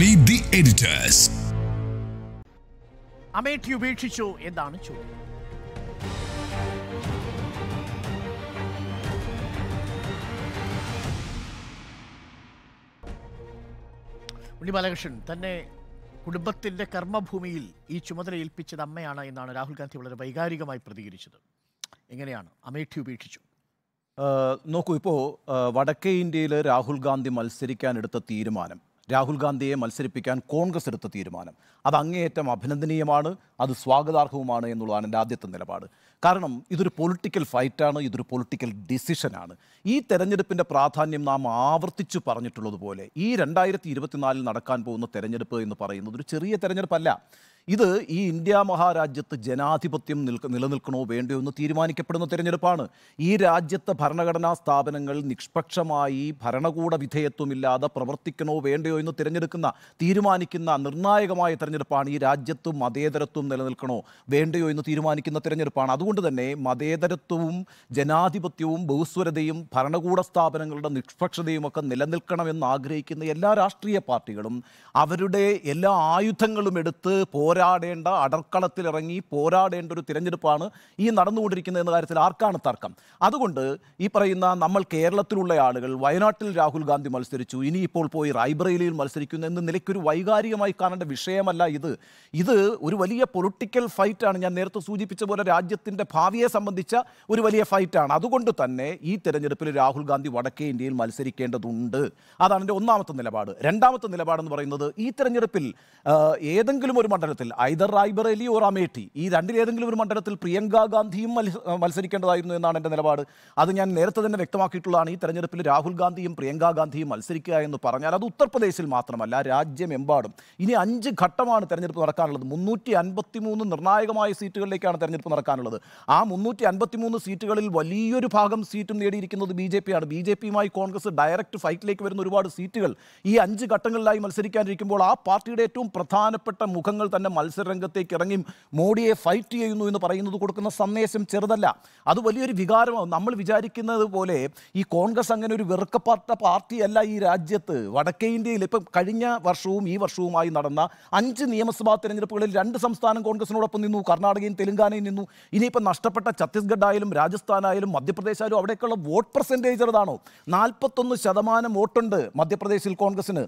Meet the editors Amethi ഉപേക്ഷിച്ചു എന്നാണ് ചോദ്യം ഉണ്ണി ബാലകൃഷ്ണൻ തന്നെ കുടുംബത്തിന്റെ കർമ്മഭൂമിയിൽ ഈ ചുമതല ഏൽപ്പിച്ചത് അമ്മയാണ് എന്നാണ് രാഹുൽ ഗാന്ധി വളരെ വൈകാരികമായി പ്രതികരിച്ചത് എങ്ങനെയാണ് അമേഠി ഉപേക്ഷിച്ചു നോക്കൂ ഇപ്പോൾ വടക്കേ ഇന്ത്യയിൽ രാഹുൽ ഗാന്ധി മത്സരിക്കാനെടുത്ത തീരുമാനം രാഹുൽ ഗാന്ധിയെ മത്സരിപ്പിക്കാൻ കോൺഗ്രസ് എടുത്ത തീരുമാനം അത് അങ്ങേയറ്റം അഭിനന്ദനീയമാണ് അത് സ്വാഗതാർഹവുമാണ് എന്നുള്ളതാണ് എൻ്റെ ആദ്യത്തെ നിലപാട് കാരണം ഇതൊരു പൊളിറ്റിക്കൽ ഫൈറ്റാണ് ഇതൊരു പൊളിറ്റിക്കൽ ഡിസിഷനാണ് ഈ തെരഞ്ഞെടുപ്പിൻ്റെ പ്രാധാന്യം നാം ആവർത്തിച്ചു പറഞ്ഞിട്ടുള്ളതുപോലെ ഈ രണ്ടായിരത്തി ഇരുപത്തിനാലിൽ നടക്കാൻ പോകുന്ന തെരഞ്ഞെടുപ്പ് എന്ന് പറയുന്നത് ഒരു ചെറിയ തെരഞ്ഞെടുപ്പല്ല ഇത് ഈ ഇന്ത്യ മഹാരാജ്യത്ത് ജനാധിപത്യം നിൽക്ക നിലനിൽക്കണോ വേണ്ടയോ എന്ന് തീരുമാനിക്കപ്പെടുന്ന തിരഞ്ഞെടുപ്പാണ് ഈ രാജ്യത്തെ ഭരണഘടനാ സ്ഥാപനങ്ങൾ നിഷ്പക്ഷമായി ഭരണകൂട വിധേയത്വമില്ലാതെ പ്രവർത്തിക്കണോ വേണ്ടയോ എന്ന് തിരഞ്ഞെടുക്കുന്ന തീരുമാനിക്കുന്ന നിർണായകമായ തിരഞ്ഞെടുപ്പാണ് ഈ രാജ്യത്ത് മതേതരത്വം നിലനിൽക്കണോ വേണ്ടയോ എന്ന് തീരുമാനിക്കുന്ന തിരഞ്ഞെടുപ്പാണ് അതുകൊണ്ട് തന്നെ മതേതരത്വവും ജനാധിപത്യവും ബഹുസ്വരതയും ഭരണകൂട സ്ഥാപനങ്ങളുടെ നിഷ്പക്ഷതയും ഒക്കെ നിലനിൽക്കണമെന്ന് ആഗ്രഹിക്കുന്ന എല്ലാ രാഷ്ട്രീയ പാർട്ടികളും അവരുടെ എല്ലാ ആയുധങ്ങളും എടുത്ത് പോരാ പോരാടേണ്ട ഇറങ്ങി പോരാടേണ്ട ഒരു തിരഞ്ഞെടുപ്പാണ് ഈ നടന്നുകൊണ്ടിരിക്കുന്നത് എന്ന കാര്യത്തിൽ ആർക്കാണ് തർക്കം അതുകൊണ്ട് ഈ പറയുന്ന നമ്മൾ കേരളത്തിലുള്ള ആളുകൾ വയനാട്ടിൽ രാഹുൽ ഗാന്ധി മത്സരിച്ചു ഇനിയിപ്പോൾ പോയി റായ്ബറേലിയിൽ മത്സരിക്കുന്നു എന്ന നിലയ്ക്കൊരു വൈകാരികമായി കാണേണ്ട വിഷയമല്ല ഇത് ഇത് ഒരു വലിയ പൊളിറ്റിക്കൽ ഫൈറ്റാണ് ഞാൻ നേരത്തെ സൂചിപ്പിച്ച പോലെ രാജ്യത്തിൻ്റെ ഭാവിയെ സംബന്ധിച്ച ഒരു വലിയ ഫൈറ്റാണ് അതുകൊണ്ട് തന്നെ ഈ തെരഞ്ഞെടുപ്പിൽ രാഹുൽ ഗാന്ധി വടക്കേ ഇന്ത്യയിൽ മത്സരിക്കേണ്ടതുണ്ട് അതാണ് എൻ്റെ ഒന്നാമത്തെ നിലപാട് രണ്ടാമത്തെ നിലപാടെന്ന് പറയുന്നത് ഈ തെരഞ്ഞെടുപ്പിൽ ഏതെങ്കിലും ഒരു മണ്ഡലത്തിൽ ഐദർ റായ്ബറേലി ഓർ അമേഠി ഈ രണ്ടിലേതെങ്കിലും ഒരു മണ്ഡലത്തിൽ പ്രിയങ്ക ഗാന്ധിയും മത്സരിക്കേണ്ടതായിരുന്നു എന്നാണ് എൻ്റെ നിലപാട് അത് ഞാൻ നേരത്തെ തന്നെ വ്യക്തമാക്കിയിട്ടുള്ളതാണ് ഈ തെരഞ്ഞെടുപ്പിൽ രാഹുൽ ഗാന്ധിയും പ്രിയങ്ക ഗാന്ധിയും മത്സരിക്കുക എന്ന് പറഞ്ഞാൽ അത് ഉത്തർപ്രദേശിൽ മാത്രമല്ല രാജ്യമെമ്പാടും ഇനി അഞ്ച് ഘട്ടമാണ് തെരഞ്ഞെടുപ്പ് നടക്കാനുള്ളത് മുന്നൂറ്റി അൻപത്തിമൂന്ന് നിർണായകമായ സീറ്റുകളിലേക്കാണ് തെരഞ്ഞെടുപ്പ് നടക്കാനുള്ളത് ആ മുന്നൂറ്റി അൻപത്തിമൂന്ന് സീറ്റുകളിൽ വലിയൊരു ഭാഗം സീറ്റും നേടിയിരിക്കുന്നത് ബി ജെ പിയാണ് ബി ജെ പിയുമായി കോൺഗ്രസ് ഡയറക്റ്റ് ഫൈറ്റിലേക്ക് വരുന്ന ഒരുപാട് സീറ്റുകൾ ഈ അഞ്ച് ഘട്ടങ്ങളിലായി മത്സരിക്കാനിരിക്കുമ്പോൾ ആ പാർട്ടിയുടെ ഏറ്റവും പ്രധാനപ്പെട്ട മുഖങ്ങൾ തന്നെ മത്സരരംഗത്തേക്ക് ഇറങ്ങി മോഡിയെ ഫൈറ്റ് ചെയ്യുന്നു എന്ന് പറയുന്നത് കൊടുക്കുന്ന സന്ദേശം ചെറുതല്ല അത് വലിയൊരു വികാരമാണ് നമ്മൾ വിചാരിക്കുന്നത് പോലെ ഈ കോൺഗ്രസ് അങ്ങനെ ഒരു വെറുക്കപ്പെട്ട പാർട്ടിയല്ല ഈ രാജ്യത്ത് വടക്കേ ഇന്ത്യയിൽ ഇപ്പം കഴിഞ്ഞ വർഷവും ഈ വർഷവുമായി നടന്ന അഞ്ച് നിയമസഭാ തെരഞ്ഞെടുപ്പുകളിൽ രണ്ട് സംസ്ഥാനം കോൺഗ്രസിനോടൊപ്പം നിന്നു കർണാടകയും തെലങ്കാനയും നിന്നു ഇനിയിപ്പം നഷ്ടപ്പെട്ട ഛത്തീസ്ഗഡ് ആയാലും രാജസ്ഥാനായാലും മധ്യപ്രദേശായാലും അവിടേക്കുള്ള വോട്ട് പെർസെൻറ്റേജ് ചെറുതാണോ നാൽപ്പത്തൊന്ന് ശതമാനം വോട്ടുണ്ട് മധ്യപ്രദേശിൽ കോൺഗ്രസിന്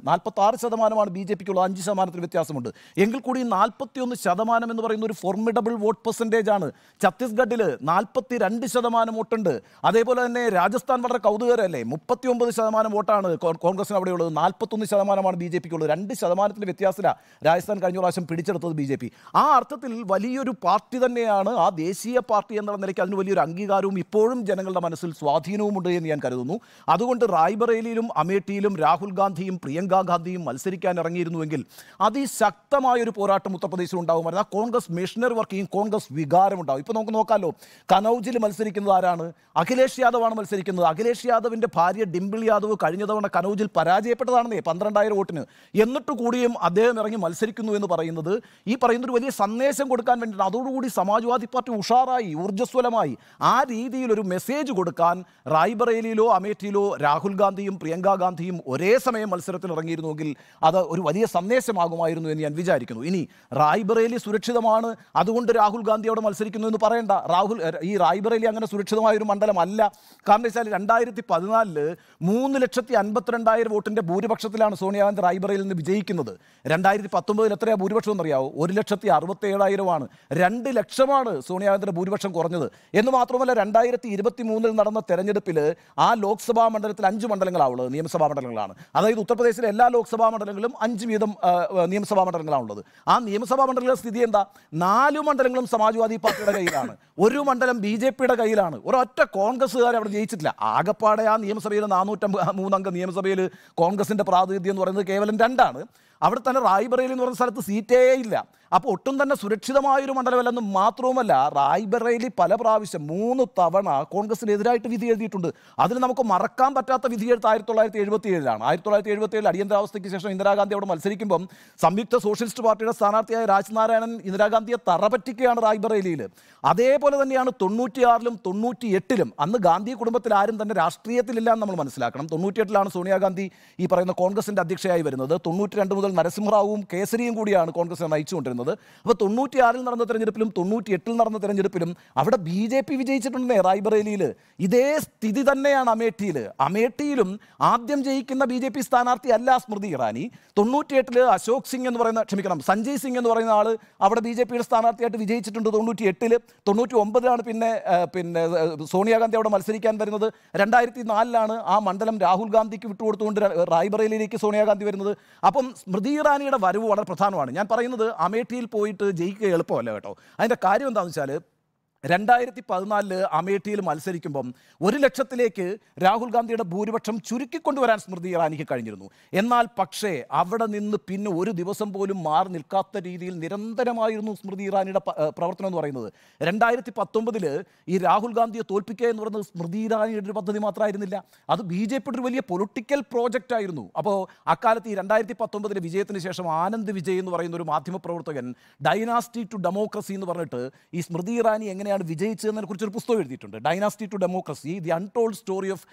ആറ് ശതമാനമാണ് ബി ജെ പിക്കുള്ള അഞ്ച് ശതമാനത്തിൽ വ്യത്യാസമുണ്ട് എങ്കിൽ കൂടി നാൽപ്പത്തിയൊന്ന് ശതമാനം എന്ന് പറയുന്ന ഒരു ഫോർമിഡബിൾ വോട്ട് പെർസെൻറ്റേജ് ആണ് ഛത്തീസ്ഗഡിൽ നാൽപ്പത്തി രണ്ട് ശതമാനം വോട്ടുണ്ട് അതേപോലെ തന്നെ രാജസ്ഥാൻ വളരെ കൗതുകരല്ലേ മുപ്പത്തി ഒമ്പത് ശതമാനം വോട്ടാണ് കോൺഗ്രസിന് അവിടെയുള്ളത് നാൽപ്പത്തൊന്ന് ശതമാനമാണ് ബി ജെ ഉള്ളത് രണ്ട് ശതമാനത്തിൻ്റെ വ്യത്യാസത്തിലാണ് രാജസ്ഥാൻ കഴിഞ്ഞ പ്രാവശ്യം പിടിച്ചെടുത്തത് ബി ജെ പി ആ അർത്ഥത്തിൽ വലിയൊരു പാർട്ടി തന്നെയാണ് ആ ദേശീയ പാർട്ടി എന്നുള്ള നിലയ്ക്ക് അതിന് വലിയൊരു അംഗീകാരവും ഇപ്പോഴും ജനങ്ങളുടെ മനസ്സിൽ സ്വാധീനവുമുണ്ട് എന്ന് ഞാൻ കരുതുന്നു അതുകൊണ്ട് റായ്ബറേലിയിലും അമേഠിയിലും രാഹുൽ ഗാന്ധിയും പ്രിയങ്ക ഗാന്ധിയും മത്സരിക്കാൻ ഇറങ്ങിയിരുന്നുവെങ്കിൽ അതിശക്തമായൊരു പോരാട്ടം ഉത്തർപ്രദേശിൽ ഉണ്ടാകുമായിരുന്നു ആ കോൺഗ്രസ് മിഷനറി വർക്കിംഗ് കോൺഗ്രസ് വികാരം ഉണ്ടാവും ഇപ്പോൾ നമുക്ക് നോക്കാമല്ലോ കനൌജിൽ മത്സരിക്കുന്നത് ആരാണ് അഖിലേഷ് യാദവാണ് മത്സരിക്കുന്നത് അഖിലേഷ് യാദവിൻ്റെ ഭാര്യ ഡിംപിൾ യാദവ് കഴിഞ്ഞ തവണ കനൌജിൽ പരാജയപ്പെട്ടതാണെന്നേ പന്ത്രണ്ടായിരം വോട്ടിന് എന്നിട്ട് കൂടിയും അദ്ദേഹം ഇറങ്ങി മത്സരിക്കുന്നു എന്ന് പറയുന്നത് ഈ പറയുന്ന ഒരു വലിയ സന്ദേശം കൊടുക്കാൻ വേണ്ടിയിട്ട് അതോടുകൂടി സമാജ്വാദി പാർട്ടി ഉഷാറായി ഊർജ്ജസ്വലമായി ആ രീതിയിൽ ഒരു മെസ്സേജ് കൊടുക്കാൻ റായ്ബറേലിയിലോ അമേഠിയിലോ രാഹുൽ ഗാന്ധിയും പ്രിയങ്ക ഗാന്ധിയും ഒരേ സമയം മത്സരത്തിൽ ഇറങ്ങിയിരുന്നുവെങ്കിൽ അത് ഒരു വലിയ സന്ദേശമാകുമായിരുന്നു എന്ന് ഞാൻ വിചാരിക്കുന്നു ഇനി റായ്ബറേലി സുരക്ഷിതമാണ് അതുകൊണ്ട് രാഹുൽ ഗാന്ധി അവിടെ മത്സരിക്കുന്നു എന്ന് പറയണ്ട രാഹുൽ ഈ റായ്ബറേലി അങ്ങനെ സുരക്ഷിതമായ ഒരു മണ്ഡലമല്ല കാരണം വെച്ചാൽ രണ്ടായിരത്തി പതിനാലില് മൂന്ന് ലക്ഷത്തി അൻപത്തിരണ്ടായിരം വോട്ടിൻ്റെ ഭൂരിപക്ഷത്തിലാണ് സോണിയാഗാന്ധി റായ്ബറേലിൽ നിന്ന് വിജയിക്കുന്നത് രണ്ടായിരത്തി പത്തൊമ്പതിൽ എത്രയാണ് ഭൂരിപക്ഷം എന്നറിയാവോ ഒരു ലക്ഷത്തി അറുപത്തി ഏഴായിരമാണ് രണ്ട് ലക്ഷമാണ് സോണിയാഗാന്ധിയുടെ ഭൂരിപക്ഷം കുറഞ്ഞത് എന്ന് മാത്രമല്ല രണ്ടായിരത്തി ഇരുപത്തി മൂന്നിൽ നടന്ന തെരഞ്ഞെടുപ്പിൽ ആ ലോക്സഭാ മണ്ഡലത്തിൽ അഞ്ച് മണ്ഡലങ്ങളാണുള്ളത് നിയമസഭാ മണ്ഡലങ്ങളാണ് അതായത് ഉത്തർപ്രദേശിലെ എല്ലാ ലോക്സഭാ മണ്ഡലങ്ങളിലും അഞ്ച് വീതം നിയമസഭാ മണ്ഡലങ്ങളാണുള്ളത് ആ നിയമ നിയമസഭാ മണ്ഡലങ്ങളുടെ സ്ഥിതി എന്താ നാല് മണ്ഡലങ്ങളും സമാജ്വാദി പാർട്ടിയുടെ കയ്യിലാണ് ഒരു മണ്ഡലം ബി ജെ പിയുടെ കയ്യിലാണ് ഒരൊറ്റ കോൺഗ്രസ്സുകാർ അവിടെ ജയിച്ചിട്ടില്ല ആകപ്പാടെ ആ നിയമസഭയിൽ നാനൂറ്റമ്പ മൂന്നംഗ നിയമസഭയിൽ കോൺഗ്രസിൻ്റെ പ്രാതിനിധ്യം എന്ന് പറയുന്നത് കേവലം രണ്ടാണ് അവിടെ തന്നെ റായ്ബറേലി എന്ന് പറഞ്ഞ സ്ഥലത്ത് സീറ്റേ ഇല്ല അപ്പോൾ ഒട്ടും തന്നെ സുരക്ഷിതമായൊരു മണ്ഡലമല്ലെന്ന് മാത്രവുമല്ല റായ്ബറേലി പല പ്രാവശ്യം മൂന്ന് തവണ കോൺഗ്രസിനെതിരായിട്ട് വിധി എഴുതിയിട്ടുണ്ട് അതിന് നമുക്ക് മറക്കാൻ പറ്റാത്ത വിധി എഴുത്ത് ആയിരത്തി തൊള്ളായിരത്തി എഴുപത്തി ഏഴിലാണ് ആയിരത്തി തൊള്ളായിരത്തി എഴുപത്തി ഏഴിൽ അടിയന്തരാവസ്ഥയ്ക്ക് ശേഷം ഇന്ദിരാഗാന്ധി അവിടെ മത്സരിക്കുമ്പം സംയുക്ത സോഷ്യലിസ്റ്റ് പാർട്ടിയുടെ സ്ഥാനാർത്ഥിയായ രാജ്നാരായണൻ ഇന്ദിരാഗാന്ധിയെ തറപറ്റിക്കുകയാണ് റായ്ബറേലിയിൽ അതേപോലെ തന്നെയാണ് തൊണ്ണൂറ്റിയാറിലും തൊണ്ണൂറ്റി എട്ടിലും അന്ന് ഗാന്ധി കുടുംബത്തിൽ ആരും തന്നെ രാഷ്ട്രീയത്തിലില്ല എന്ന് നമ്മൾ മനസ്സിലാക്കണം തൊണ്ണൂറ്റിയെട്ടിലാണ് സോണിയാഗാന്ധി ഈ പറയുന്ന കോൺഗ്രസിൻ്റെ അധ്യക്ഷയായി വരുന്നത് തൊണ്ണൂറ്റി രണ്ട് മുതൽ മുതൽ കേസരിയും കൂടിയാണ് കോൺഗ്രസിനെ നയിച്ചുകൊണ്ടിരുന്നത് അപ്പോൾ തൊണ്ണൂറ്റിയാറിൽ നടന്ന തെരഞ്ഞെടുപ്പിലും തൊണ്ണൂറ്റി എട്ടിൽ നടന്ന തെരഞ്ഞെടുപ്പിലും അവിടെ ബി ജെ പി വിജയിച്ചിട്ടുണ്ടെന്നേ റായ്ബറേലിയിൽ ഇതേ സ്ഥിതി തന്നെയാണ് അമേഠിയിൽ അമേഠിയിലും ആദ്യം ജയിക്കുന്ന ബി ജെ പി സ്ഥാനാർത്ഥി അല്ല സ്മൃതി ഇറാനി തൊണ്ണൂറ്റിയെട്ടിൽ അശോക് സിംഗ് എന്ന് പറയുന്ന ക്ഷമിക്കണം സഞ്ജയ് സിംഗ് എന്ന് പറയുന്ന ആൾ അവിടെ ബി ജെ പിയുടെ സ്ഥാനാർത്ഥിയായിട്ട് വിജയിച്ചിട്ടുണ്ട് തൊണ്ണൂറ്റി എട്ടിൽ തൊണ്ണൂറ്റി ഒമ്പതിലാണ് പിന്നെ പിന്നെ സോണിയാഗാന്ധി അവിടെ മത്സരിക്കാൻ വരുന്നത് രണ്ടായിരത്തി നാലിലാണ് ആ മണ്ഡലം രാഹുൽ ഗാന്ധിക്ക് വിട്ടുകൊടുത്തുകൊണ്ട് റായ്ബറേലിയിലേക്ക് സോണിയാഗാന്ധി വരുന്നത് അപ്പം സ്മൃതി ഇറാനിയുടെ വരവ് വളരെ പ്രധാനമാണ് ഞാൻ പറയുന്നത് അമേഠിയിൽ പോയിട്ട് ജയിക്കുക എളുപ്പമല്ല കേട്ടോ അതിൻ്റെ കാര്യം എന്താണെന്ന് വെച്ചാൽ രണ്ടായിരത്തി പതിനാലില് അമേഠിയിൽ മത്സരിക്കുമ്പം ഒരു ലക്ഷത്തിലേക്ക് രാഹുൽ ഗാന്ധിയുടെ ഭൂരിപക്ഷം ചുരുക്കിക്കൊണ്ടുവരാൻ സ്മൃതി ഇറാനിക്ക് കഴിഞ്ഞിരുന്നു എന്നാൽ പക്ഷേ അവിടെ നിന്ന് പിന്നെ ഒരു ദിവസം പോലും മാറി നിൽക്കാത്ത രീതിയിൽ നിരന്തരമായിരുന്നു സ്മൃതി ഇറാനിയുടെ പ്രവർത്തനം എന്ന് പറയുന്നത് രണ്ടായിരത്തി പത്തൊമ്പതിൽ ഈ രാഹുൽ ഗാന്ധിയെ തോൽപ്പിക്കുക എന്ന് പറയുന്നത് സ്മൃതി ഇറാനിയുടെ ഒരു പദ്ധതി മാത്രമായിരുന്നില്ല അത് ബി ജെ പിയുടെ ഒരു വലിയ പൊളിറ്റിക്കൽ പ്രോജക്റ്റ് ആയിരുന്നു അപ്പോൾ അക്കാലത്ത് ഈ രണ്ടായിരത്തി പത്തൊമ്പതിലെ വിജയത്തിന് ശേഷം ആനന്ദ് വിജയ് എന്ന് പറയുന്ന ഒരു മാധ്യമപ്രവർത്തകൻ ഡൈനാസ്റ്റി ടു ഡെമോക്രസി എന്ന് പറഞ്ഞിട്ട് ഈ സ്മൃതി ഇറാനി എങ്ങനെ എങ്ങനെയാണ് വിജയിച്ചതെന്നതിനെ കുറിച്ച് ഒരു പുസ്തകം എഴുതിയിട്ടുണ്ട് dynasty to democracy the untold story of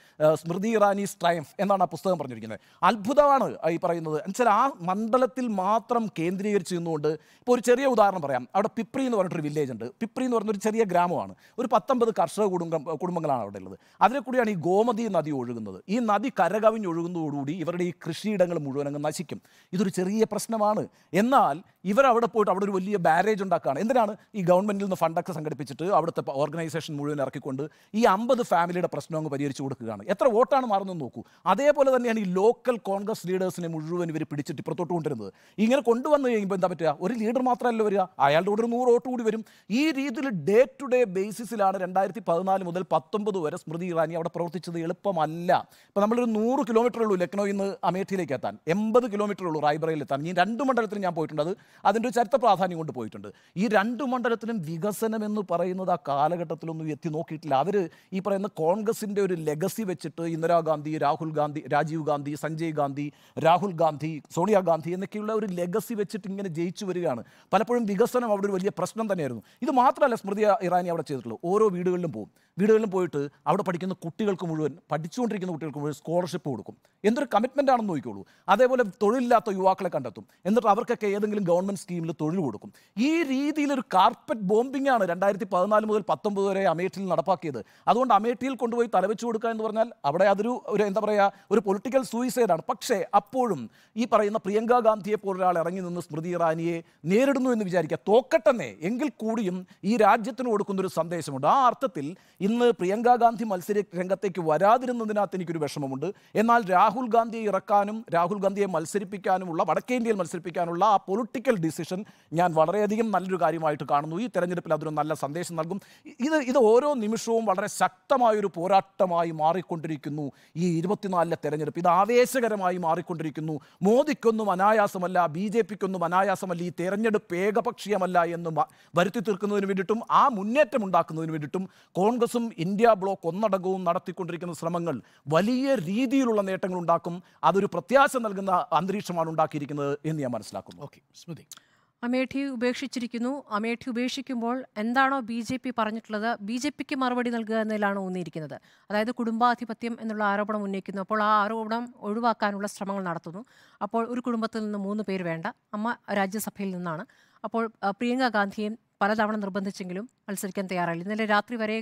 Smriti Irani's triumph എന്നാണ് ആ പുസ്തകം പറഞ്ഞിരിക്കുന്നത് അത്ഭുതമാണ് ഈ പറയുന്നത് എന്നുവെച്ചാൽ ആ മണ്ഡലത്തിൽ മാത്രം കേന്ദ്രീകരിച്ച് നിന്നുകൊണ്ട് ഇപ്പോൾ ഒരു ചെറിയ ഉദാഹരണം പറയാം അവിടെ പിപ്രി എന്ന് പറഞ്ഞിട്ടൊരു വില്ലേജ് ഉണ്ട് പിപ്രി എന്ന് പറഞ്ഞൊരു ചെറിയ ഗ്രാമമാണ് ഒരു പത്തൊമ്പത് കർഷക കുടുംബം കുടുംബങ്ങളാണ് അവിടെ ഉള്ളത് അതിനെ കൂടിയാണ് ഈ ഗോമതി നദി ഒഴുകുന്നത് ഈ നദി കരകവിഞ്ഞൊഴുകുന്നതോടുകൂടി ഇവരുടെ ഈ കൃഷിയിടങ്ങൾ മുഴുവൻ അങ്ങ് നശിക്കും ഇതൊരു ചെറിയ പ്രശ്നമാണ് എന്നാൽ ഇവർ അവിടെ പോയിട്ട് അവിടെ ഒരു വലിയ ബാരേജ് ഉണ്ടാക്കുകയാണ് എന്തിനാണ് ഈ ഗവൺമെന്റിൽ നിന്ന് ഫണ്ടൊക്കെ സംഘടിപ്പിച്ചിട്ട് അവിടുത്തെ ഓർഗനൈസേഷൻ മുഴുവൻ ഇറക്കിക്കൊണ്ട് ഈ അമ്പത് ഫാമിലിയുടെ പ്രശ്നം അങ്ങ് പരിഹരിച്ചു കൊടുക്കുകയാണ് എത്ര വോട്ടാണ് മാറുന്നത് നോക്കൂ അതേപോലെ തന്നെയാണ് ഈ ലോക്കൽ കോൺഗ്രസ് ലീഡേഴ്സിനെ മുഴുവൻ ഇവർ പിടിച്ചിട്ട് ഇപ്പുറത്തോട്ട് കൊണ്ടുവരുന്നത് ഇങ്ങനെ കൊണ്ടുവന്നു കഴിയുമ്പോൾ എന്താ പറ്റുക ഒരു ലീഡർ മാത്രമല്ല വരിക അയാളുടെ കൂടെ ഒരു നൂറ് വോട്ട് കൂടി വരും ഈ രീതിയിൽ ഡേ ടു ഡേ ബേസിസിലാണ് രണ്ടായിരത്തി പതിനാല് മുതൽ പത്തൊമ്പത് വരെ സ്മൃതി ഇറാനി അവിടെ പ്രവർത്തിച്ചത് എളുപ്പമല്ല ഇപ്പം നമ്മളൊരു നൂറ് കിലോമീറ്റർ ഉള്ളൂ ലക്നോയിൽ നിന്ന് അമേഠിയിലേക്ക് എത്താൻ എൺപത് കിലോമീറ്റർ ഉള്ളൂ റായ്ബറയിൽ എത്താൻ ഈ രണ്ട് മണ്ഡലത്തിൽ ഞാൻ പോയിട്ടുണ്ട് അത് അതിൻ്റെ ചരിത്ര പ്രാധാന്യം കൊണ്ട് പോയിട്ടുണ്ട് ഈ രണ്ട് മണ്ഡലത്തിലും വികസനം എന്ന് പറയുന്നത് ആ കാലഘട്ടത്തിലൊന്നും എത്തി നോക്കിയിട്ടില്ല അവർ ഈ പറയുന്ന കോൺഗ്രസിൻ്റെ ഒരു ലെഗസി വെച്ചിട്ട് ഇന്ദിരാഗാന്ധി രാഹുൽ ഗാന്ധി രാജീവ് ഗാന്ധി സഞ്ജയ് ഗാന്ധി രാഹുൽ ഗാന്ധി സോണിയാഗാന്ധി എന്നൊക്കെയുള്ള ഒരു ലെഗസി വെച്ചിട്ട് ഇങ്ങനെ ജയിച്ചു വരികയാണ് പലപ്പോഴും വികസനം അവിടെ ഒരു വലിയ പ്രശ്നം തന്നെയായിരുന്നു ഇത് മാത്രമല്ല സ്മൃതി ഇറാനി അവിടെ ചെയ്തിട്ടുള്ളൂ ഓരോ വീടുകളിലും പോകും വീടുകളിലും പോയിട്ട് അവിടെ പഠിക്കുന്ന കുട്ടികൾക്ക് മുഴുവൻ പഠിച്ചുകൊണ്ടിരിക്കുന്ന കുട്ടികൾക്ക് മുഴുവൻ സ്കോളർഷിപ്പ് കൊടുക്കും എന്തൊരു കമ്മിറ്റ്മെൻ്റ് ആണെന്ന് നോക്കിക്കോളൂ അതേപോലെ തൊഴിലില്ലാത്ത യുവാക്കളെ കണ്ടെത്തും എന്നിട്ട് അവർക്കൊക്കെ ഏതെങ്കിലും ഗവൺമെൻറ് സ്കീമിൽ തൊഴിൽ കൊടുക്കും ഈ രീതിയിലൊരു കാർപ്പറ്റ് ബോംബിംഗ് ആണ് രണ്ടായിരത്തി പതിനാല് മുതൽ പത്തൊമ്പത് വരെ അമേഠിയിൽ നടപ്പാക്കിയത് അതുകൊണ്ട് അമേഠിയിൽ കൊണ്ടുപോയി തലവെച്ച് കൊടുക്കുക എന്ന് പറഞ്ഞാൽ അവിടെ അതൊരു ഒരു എന്താ പറയുക ഒരു പൊളിറ്റിക്കൽ സൂയിസൈഡാണ് പക്ഷേ അപ്പോഴും ഈ പറയുന്ന പ്രിയങ്ക ഗാന്ധിയെ പോലൊരാൾ ഇറങ്ങി നിന്ന് സ്മൃതി ഇറാനിയെ നേരിടുന്നു എന്ന് വിചാരിക്കുക തോക്കട്ടെന്നേ എങ്കിൽ കൂടിയും ഈ രാജ്യത്തിന് കൊടുക്കുന്ന ഒരു സന്ദേശമുണ്ട് ആ അർത്ഥത്തിൽ ഇന്ന് പ്രിയങ്ക ഗാന്ധി മത്സര രംഗത്തേക്ക് വരാതിരുന്നതിനകത്ത് എനിക്കൊരു വിഷമമുണ്ട് എന്നാൽ രാഹുൽ ഗാന്ധിയെ ഇറക്കാനും രാഹുൽ ഗാന്ധിയെ മത്സരിപ്പിക്കാനുമുള്ള വടക്കേ ഇന്ത്യയിൽ മത്സരിപ്പിക്കാനുള്ള ആ പൊളിറ്റിക്കൽ പൊളിറ്റിക്കൽ ഡിസിഷൻ ഞാൻ വളരെയധികം നല്ലൊരു കാര്യമായിട്ട് കാണുന്നു ഈ തെരഞ്ഞെടുപ്പിൽ അതൊരു നല്ല സന്ദേശം നൽകും ഇത് ഇത് ഓരോ നിമിഷവും വളരെ ശക്തമായൊരു പോരാട്ടമായി മാറിക്കൊണ്ടിരിക്കുന്നു ഈ ഇരുപത്തിനാലിലെ തെരഞ്ഞെടുപ്പ് ഇത് ആവേശകരമായി മാറിക്കൊണ്ടിരിക്കുന്നു മോദിക്കൊന്നും അനായാസമല്ല ബി ജെ പിക്കൊന്നും അനായാസമല്ല ഈ തെരഞ്ഞെടുപ്പ് ഏകപക്ഷീയമല്ല എന്ന് വരുത്തി തീർക്കുന്നതിന് വേണ്ടിയിട്ടും ആ മുന്നേറ്റം ഉണ്ടാക്കുന്നതിന് വേണ്ടിയിട്ടും കോൺഗ്രസും ഇന്ത്യ ബ്ലോക്ക് ഒന്നടങ്കവും നടത്തിക്കൊണ്ടിരിക്കുന്ന ശ്രമങ്ങൾ വലിയ രീതിയിലുള്ള നേട്ടങ്ങൾ ഉണ്ടാക്കും അതൊരു പ്രത്യാശ നൽകുന്ന അന്തരീക്ഷമാണ് ഉണ്ടാക്കിയിരിക്കുന്നത് എന്ന് ഞാൻ മനസ്സിലാക്കുന്നു ഓക്കെ അമേഠി ഉപേക്ഷിച്ചിരിക്കുന്നു അമേഠി ഉപേക്ഷിക്കുമ്പോൾ എന്താണോ ബി ജെ പി പറഞ്ഞിട്ടുള്ളത് ബി ജെ പിക്ക് മറുപടി നൽകുക എന്നതിലാണ് ഊന്നിയിരിക്കുന്നത് അതായത് കുടുംബാധിപത്യം എന്നുള്ള ആരോപണം ഉന്നയിക്കുന്നു അപ്പോൾ ആ ആരോപണം ഒഴിവാക്കാനുള്ള ശ്രമങ്ങൾ നടത്തുന്നു അപ്പോൾ ഒരു കുടുംബത്തിൽ നിന്ന് മൂന്ന് പേര് വേണ്ട അമ്മ രാജ്യസഭയിൽ നിന്നാണ് അപ്പോൾ പ്രിയങ്ക ഗാന്ധിയെയും പലതവണ നിർബന്ധിച്ചെങ്കിലും മത്സരിക്കാൻ തയ്യാറായില്ല ഇന്നലെ രാത്രി വരെ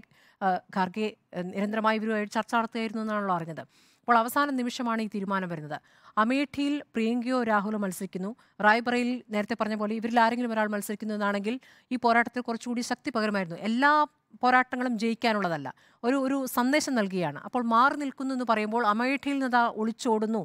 ഖാർഗെ നിരന്തരമായി ഇവരുമായി ചർച്ച നടത്തുകയായിരുന്നു എന്നാണല്ലോ അറിഞ്ഞത് അപ്പോൾ അവസാന നിമിഷമാണ് ഈ തീരുമാനം വരുന്നത് അമേഠിയിൽ പ്രിയങ്കയോ രാഹുലോ മത്സരിക്കുന്നു റായ്ബറയിൽ നേരത്തെ പറഞ്ഞ പോലെ ഇവരിൽ ആരെങ്കിലും ഒരാൾ മത്സരിക്കുന്നു എന്നാണെങ്കിൽ ഈ പോരാട്ടത്തിൽ കുറച്ചുകൂടി ശക്തി പകരമായിരുന്നു എല്ലാ പോരാട്ടങ്ങളും ജയിക്കാനുള്ളതല്ല ഒരു ഒരു സന്ദേശം നൽകുകയാണ് അപ്പോൾ മാറി നിൽക്കുന്നു എന്ന് പറയുമ്പോൾ അമേഠിയിൽ നിന്ന് ഒളിച്ചോടുന്നു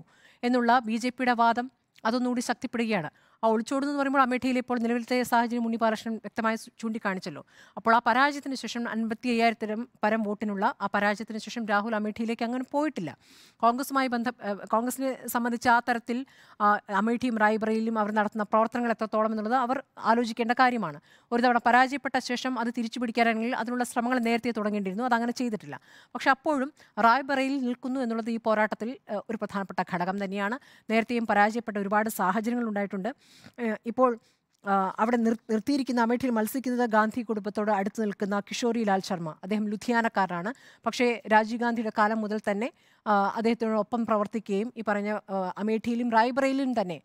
എന്നുള്ള ബി ജെ പിയുടെ വാദം അതൊന്നുകൂടി ശക്തിപ്പെടുകയാണ് ആ ഒളിച്ചോടുന്നത് പറയുമ്പോൾ അമേഠിയിൽ ഇപ്പോൾ നിലവിലത്തെ സാഹചര്യം ഉണ്ണി പാലകൃഷ്ണൻ വ്യക്തമായി ചൂണ്ടിക്കാണിച്ചല്ലോ അപ്പോൾ ആ പരാജയത്തിന് ശേഷം അൻപത്തി അയ്യായിരത്തിനും പരം വോട്ടിനുള്ള ആ പരാജയത്തിന് ശേഷം രാഹുൽ അമേഠിയിലേക്ക് അങ്ങനെ പോയിട്ടില്ല കോൺഗ്രസുമായി ബന്ധ കോൺഗ്രസിനെ സംബന്ധിച്ച് ആ തരത്തിൽ അമേഠിയും റായ്ബറയിലും അവർ നടത്തുന്ന പ്രവർത്തനങ്ങൾ എത്രത്തോളം എന്നുള്ളത് അവർ ആലോചിക്കേണ്ട കാര്യമാണ് ഒരു തവണ പരാജയപ്പെട്ട ശേഷം അത് തിരിച്ചു പിടിക്കാനാണെങ്കിൽ അതിനുള്ള ശ്രമങ്ങൾ നേരത്തെ തുടങ്ങേണ്ടിയിരുന്നു അത് അങ്ങനെ ചെയ്തിട്ടില്ല പക്ഷെ അപ്പോഴും റായ്ബറയിൽ നിൽക്കുന്നു എന്നുള്ളത് ഈ പോരാട്ടത്തിൽ ഒരു പ്രധാനപ്പെട്ട ഘടകം തന്നെയാണ് നേരത്തെയും പരാജയപ്പെട്ട ഒരുപാട് സാഹചര്യങ്ങൾ ഉണ്ടായിട്ടുണ്ട് ഇപ്പോൾ അവിടെ നിർത്തിയിരിക്കുന്ന അമേഠിയിൽ മത്സരിക്കുന്നത് ഗാന്ധി കുടുംബത്തോട് അടുത്ത് നിൽക്കുന്ന കിഷോരി ലാൽ ശർമ്മ അദ്ദേഹം ലുധിയാനക്കാരനാണ് പക്ഷേ രാജീവ് ഗാന്ധിയുടെ കാലം മുതൽ തന്നെ അദ്ദേഹത്തിനോടൊപ്പം പ്രവർത്തിക്കുകയും ഈ പറഞ്ഞ അമേഠിയിലും റായ്ബറയിലും തന്നെ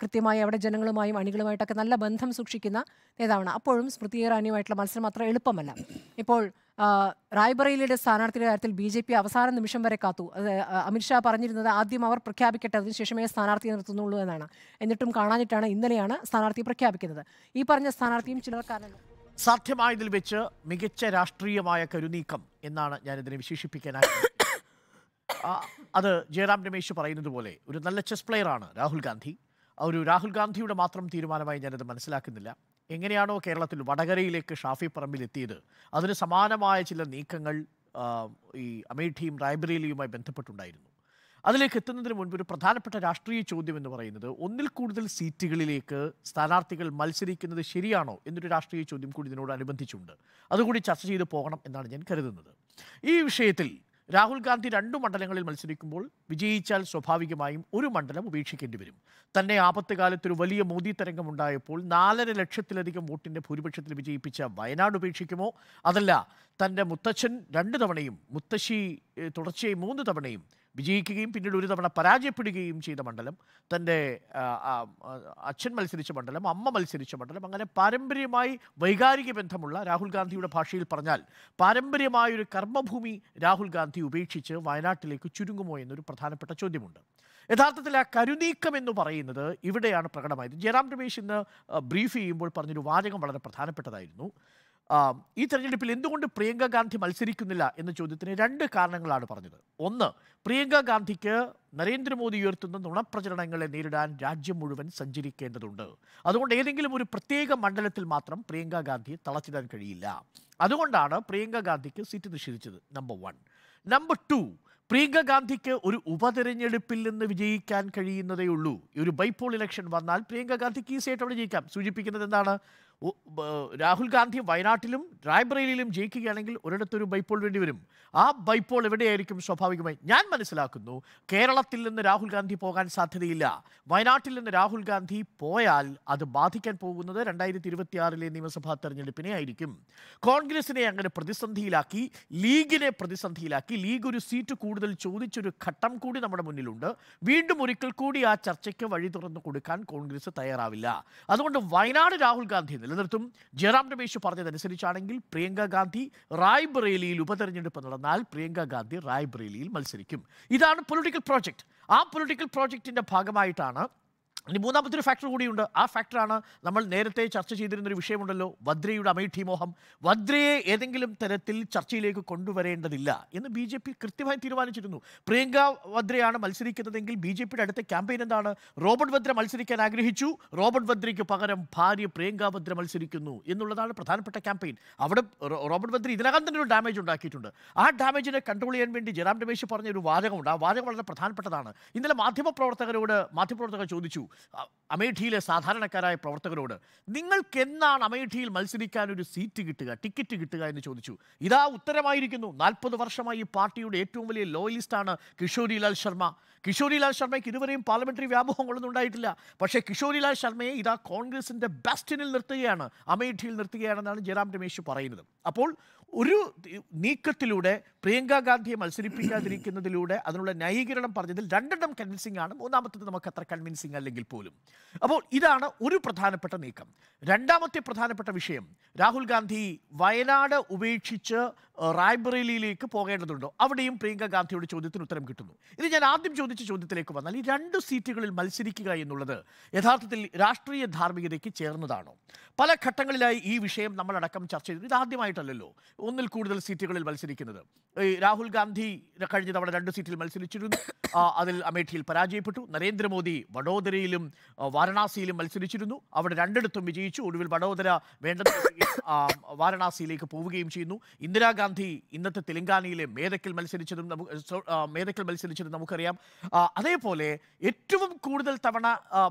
കൃത്യമായി അവിടെ ജനങ്ങളുമായും അണികളുമായിട്ടൊക്കെ നല്ല ബന്ധം സൂക്ഷിക്കുന്ന നേതാവാണ് അപ്പോഴും സ്മൃതി ഇറാനിയുമായിട്ടുള്ള മത്സരം അത്ര എളുപ്പമല്ല ഇപ്പോൾ റായ്ബറയിലെ സ്ഥാനാർത്ഥിയുടെ കാര്യത്തിൽ ബി ജെ പി അവസാന നിമിഷം വരെ കാത്തു അത് അമിത്ഷാ പറഞ്ഞിരുന്നത് ആദ്യം അവർ പ്രഖ്യാപിക്കട്ടെ അതിനുശേഷമേ സ്ഥാനാർത്ഥി നിർത്തുന്നുള്ളൂ എന്നാണ് എന്നിട്ടും കാണാനിട്ടാണ് ഇന്നലെയാണ് സ്ഥാനാർത്ഥി പ്രഖ്യാപിക്കുന്നത് ഈ പറഞ്ഞ സ്ഥാനാർത്ഥിയും ചിലർ കാരണം സാധ്യമായതിൽ വെച്ച് മികച്ച രാഷ്ട്രീയമായ കരുനീക്കം എന്നാണ് ഞാനിതിനെ വിശേഷിപ്പിക്കാനായി അത് ജയറാം രമേശ് പറയുന്നത് പോലെ ഒരു നല്ല ചെസ് പ്ലെയറാണ് രാഹുൽ ഗാന്ധി ഒരു രാഹുൽ ഗാന്ധിയുടെ മാത്രം തീരുമാനമായി ഞാനത് മനസ്സിലാക്കുന്നില്ല എങ്ങനെയാണോ കേരളത്തിൽ വടകരയിലേക്ക് ഷാഫി പറമ്പിൽ എത്തിയത് അതിന് സമാനമായ ചില നീക്കങ്ങൾ ഈ അമേഠിയും റായ്ബറേലിയുമായി ബന്ധപ്പെട്ടുണ്ടായിരുന്നു അതിലേക്ക് എത്തുന്നതിന് മുൻപ് ഒരു പ്രധാനപ്പെട്ട രാഷ്ട്രീയ ചോദ്യം എന്ന് പറയുന്നത് ഒന്നിൽ കൂടുതൽ സീറ്റുകളിലേക്ക് സ്ഥാനാർത്ഥികൾ മത്സരിക്കുന്നത് ശരിയാണോ എന്നൊരു രാഷ്ട്രീയ ചോദ്യം കൂടി ഇതിനോട് അനുബന്ധിച്ചുണ്ട് അതുകൂടി ചർച്ച ചെയ്തു പോകണം എന്നാണ് ഞാൻ കരുതുന്നത് ഈ വിഷയത്തിൽ രാഹുൽ ഗാന്ധി രണ്ടു മണ്ഡലങ്ങളിൽ മത്സരിക്കുമ്പോൾ വിജയിച്ചാൽ സ്വാഭാവികമായും ഒരു മണ്ഡലം ഉപേക്ഷിക്കേണ്ടി വരും തന്നെ ആപത്തുകാലത്ത് ഒരു വലിയ മോദി തരംഗം ഉണ്ടായപ്പോൾ നാലര ലക്ഷത്തിലധികം വോട്ടിൻ്റെ ഭൂരിപക്ഷത്തിൽ വിജയിപ്പിച്ച വയനാട് ഉപേക്ഷിക്കുമോ അതല്ല തൻ്റെ മുത്തച്ഛൻ രണ്ട് തവണയും മുത്തശ്ശി തുടർച്ചയായി മൂന്ന് തവണയും വിജയിക്കുകയും പിന്നീട് ഒരു തവണ പരാജയപ്പെടുകയും ചെയ്ത മണ്ഡലം തൻ്റെ അച്ഛൻ മത്സരിച്ച മണ്ഡലം അമ്മ മത്സരിച്ച മണ്ഡലം അങ്ങനെ പാരമ്പര്യമായി വൈകാരിക ബന്ധമുള്ള രാഹുൽ ഗാന്ധിയുടെ ഭാഷയിൽ പറഞ്ഞാൽ പാരമ്പര്യമായൊരു കർമ്മഭൂമി രാഹുൽ ഗാന്ധി ഉപേക്ഷിച്ച് വയനാട്ടിലേക്ക് ചുരുങ്ങുമോ എന്നൊരു പ്രധാനപ്പെട്ട ചോദ്യമുണ്ട് യഥാർത്ഥത്തിൽ ആ കരുനീക്കം എന്ന് പറയുന്നത് ഇവിടെയാണ് പ്രകടമായത് ജയറാം രമേശ് ഇന്ന് ബ്രീഫ് ചെയ്യുമ്പോൾ പറഞ്ഞൊരു വാചകം വളരെ പ്രധാനപ്പെട്ടതായിരുന്നു ഈ തെരഞ്ഞെടുപ്പിൽ എന്തുകൊണ്ട് പ്രിയങ്ക ഗാന്ധി മത്സരിക്കുന്നില്ല എന്ന ചോദ്യത്തിന് രണ്ട് കാരണങ്ങളാണ് പറഞ്ഞത് ഒന്ന് പ്രിയങ്ക ഗാന്ധിക്ക് നരേന്ദ്രമോദി ഉയർത്തുന്ന നുണപ്രചരണങ്ങളെ നേരിടാൻ രാജ്യം മുഴുവൻ സഞ്ചരിക്കേണ്ടതുണ്ട് അതുകൊണ്ട് ഏതെങ്കിലും ഒരു പ്രത്യേക മണ്ഡലത്തിൽ മാത്രം പ്രിയങ്ക ഗാന്ധിയെ തളച്ചിടാൻ കഴിയില്ല അതുകൊണ്ടാണ് പ്രിയങ്ക ഗാന്ധിക്ക് സീറ്റ് നിഷേധിച്ചത് number one number two Priyanka ഗാന്ധിക്ക് ഒരു ഉപതെരഞ്ഞെടുപ്പിൽ നിന്ന് വിജയിക്കാൻ കഴിയുന്നതേ ഉള്ളൂ ഒരു ബൈപോൾ ഇലക്ഷൻ വന്നാൽ പ്രിയങ്ക ഗാന്ധിക്ക് ഈസിയായിട്ട് അവിടെ ജയിക്കാം സൂചിപ്പിക്കുന്നത് എന്താണ് രാഹുൽ ഗാന്ധി വയനാട്ടിലും റായ്ബറേലിയിലും ജയിക്കുകയാണെങ്കിൽ ഒരിടത്തൊരു ബൈപ്പോൾ വേണ്ടി വരും ആ ബൈപ്പോൾ എവിടെയായിരിക്കും സ്വാഭാവികമായി ഞാൻ മനസ്സിലാക്കുന്നു കേരളത്തിൽ നിന്ന് രാഹുൽ ഗാന്ധി പോകാൻ സാധ്യതയില്ല വയനാട്ടിൽ നിന്ന് രാഹുൽ ഗാന്ധി പോയാൽ അത് ബാധിക്കാൻ പോകുന്നത് രണ്ടായിരത്തി ഇരുപത്തിയാറിലെ നിയമസഭാ തെരഞ്ഞെടുപ്പിനെ ആയിരിക്കും കോൺഗ്രസിനെ അങ്ങനെ പ്രതിസന്ധിയിലാക്കി ലീഗിനെ പ്രതിസന്ധിയിലാക്കി ലീഗ് ഒരു സീറ്റ് കൂടുതൽ ചോദിച്ചൊരു ഘട്ടം കൂടി നമ്മുടെ മുന്നിലുണ്ട് വീണ്ടും ഒരിക്കൽ കൂടി ആ ചർച്ചയ്ക്ക് വഴി തുറന്നു കൊടുക്കാൻ കോൺഗ്രസ് തയ്യാറാവില്ല അതുകൊണ്ട് വയനാട് രാഹുൽ ഗാന്ധി നിലനിർത്തും ജയറാം രമേശ് പറഞ്ഞതനുസരിച്ചാണെങ്കിൽ പ്രിയങ്ക ഗാന്ധി റായ്ബറേലിയിൽ ഉപതെരഞ്ഞെടുപ്പ് നടന്നാൽ പ്രിയങ്ക ഗാന്ധി റായ്ബറേലിയിൽ മത്സരിക്കും ഇതാണ് പൊളിറ്റിക്കൽ പ്രോജക്റ്റ് ആ പൊളിറ്റിക്കൽ പ്രോജക്റ്റിൻ്റെ ഭാഗമായിട്ടാണ് ഇനി മൂന്നാമത്തെ ഒരു ഫാക്ടർ കൂടിയുണ്ട് ആ ഫാക്ടറാണ് നമ്മൾ നേരത്തെ ചർച്ച ചെയ്തിരുന്നൊരു വിഷയമുണ്ടല്ലോ വദ്രയുടെ അമേഠി മോഹം വദ്രയെ ഏതെങ്കിലും തരത്തിൽ ചർച്ചയിലേക്ക് കൊണ്ടുവരേണ്ടതില്ല എന്ന് ബി ജെ പി കൃത്യമായി തീരുമാനിച്ചിരുന്നു പ്രിയങ്ക വദ്രയാണ് മത്സരിക്കുന്നതെങ്കിൽ ബി ജെ പിയുടെ അടുത്ത ക്യാമ്പയിൻ എന്താണ് റോബർട്ട് വദ്ര മത്സരിക്കാൻ ആഗ്രഹിച്ചു റോബർട്ട് വദ്രയ്ക്ക് പകരം ഭാര്യ പ്രിയങ്ക വദ്ര മത്സരിക്കുന്നു എന്നുള്ളതാണ് പ്രധാനപ്പെട്ട ക്യാമ്പയിൻ അവിടെ റോബർട്ട് വദ്ര ഇതിനകം തന്നെ ഒരു ഡാമേജ് ഉണ്ടാക്കിയിട്ടുണ്ട് ആ ഡാമേജിനെ കൺട്രോൾ ചെയ്യാൻ വേണ്ടി ജയറാം രമേശ് പറഞ്ഞ ഒരു വാചകമുണ്ട് ആ വാചകം വളരെ പ്രധാനപ്പെട്ടതാണ് ഇന്നലെ മാധ്യമപ്രവർത്തകരോട് മാധ്യമപ്രവർത്തകർ ചോദിച്ചു അമേഠിയിലെ സാധാരണക്കാരായ പ്രവർത്തകരോട് നിങ്ങൾക്കെന്നാണ് അമേഠിയിൽ മത്സരിക്കാൻ ഒരു സീറ്റ് കിട്ടുക ടിക്കറ്റ് കിട്ടുക എന്ന് ചോദിച്ചു ഇതാ ഉത്തരമായിരിക്കുന്നു നാൽപ്പത് വർഷമായി ഈ പാർട്ടിയുടെ ഏറ്റവും വലിയ ലോയലിസ്റ്റാണ് കിഷോരിലാൽ ശർമ്മ കിഷോരിലാൽ ശർമ്മയ്ക്ക് ഇതുവരെയും പാർലമെന്ററി വ്യാമോഹങ്ങളൊന്നും ഉണ്ടായിട്ടില്ല പക്ഷേ കിഷോരിലാൽ ശർമ്മയെ ഇതാ കോൺഗ്രസിൻ്റെ ബെസ്റ്റിനിൽ നിർത്തുകയാണ് അമേഠിയിൽ നിർത്തുകയാണെന്നാണ് ജയറാം രമേശ് പറയുന്നത് അപ്പോൾ ഒരു നീക്കത്തിലൂടെ പ്രിയങ്ക ഗാന്ധിയെ മത്സരിപ്പിക്കാതിരിക്കുന്നതിലൂടെ അതിനുള്ള ന്യായീകരണം പറഞ്ഞതിൽ രണ്ടെണ്ണം കൺവിൻസിംഗ് ആണ് മൂന്നാമത്തത് നമുക്ക് അത്ര കൺവിൻസിംഗ് അല്ലെങ്കിൽ പോലും അപ്പോൾ ഇതാണ് ഒരു പ്രധാനപ്പെട്ട നീക്കം രണ്ടാമത്തെ പ്രധാനപ്പെട്ട വിഷയം രാഹുൽ ഗാന്ധി വയനാട് ഉപേക്ഷിച്ച് റായ്ബറേലിയിലേക്ക് പോകേണ്ടതുണ്ടോ അവിടെയും പ്രിയങ്ക ഗാന്ധിയുടെ ചോദ്യത്തിന് ഉത്തരം കിട്ടുന്നു ഇത് ഞാൻ ആദ്യം ചോദിച്ച ചോദ്യത്തിലേക്ക് വന്നാൽ ഈ രണ്ട് സീറ്റുകളിൽ മത്സരിക്കുക എന്നുള്ളത് യഥാർത്ഥത്തിൽ രാഷ്ട്രീയ ധാർമ്മികതയ്ക്ക് ചേർന്നതാണോ പല ഘട്ടങ്ങളിലായി ഈ വിഷയം നമ്മളടക്കം ചർച്ച ചെയ്തത് ഇത് ആദ്യമായിട്ടല്ലല്ലോ ഒന്നിൽ കൂടുതൽ സീറ്റുകളിൽ മത്സരിക്കുന്നത് രാഹുൽ ഗാന്ധി കഴിഞ്ഞ തവണ രണ്ട് സീറ്റിൽ മത്സരിച്ചിരുന്നു അതിൽ അമേഠിയിൽ പരാജയപ്പെട്ടു നരേന്ദ്രമോദി വഡോദരയിലും വാരണാസിയിലും മത്സരിച്ചിരുന്നു അവിടെ രണ്ടിടത്തും വിജയിച്ചു ഒടുവിൽ വഡോദര വേണ്ടത് വാരണാസിയിലേക്ക് പോവുകയും ചെയ്യുന്നു ഇന്ദിരാഗാന്ധി ഗാന്ധി ഇന്നത്തെ തെലങ്കാനയിലെ മേരക്കിൽ മത്സരിച്ചതും നമുക്ക് മേരക്കിൽ മത്സരിച്ചതും നമുക്കറിയാം അതേപോലെ ഏറ്റവും കൂടുതൽ തവണ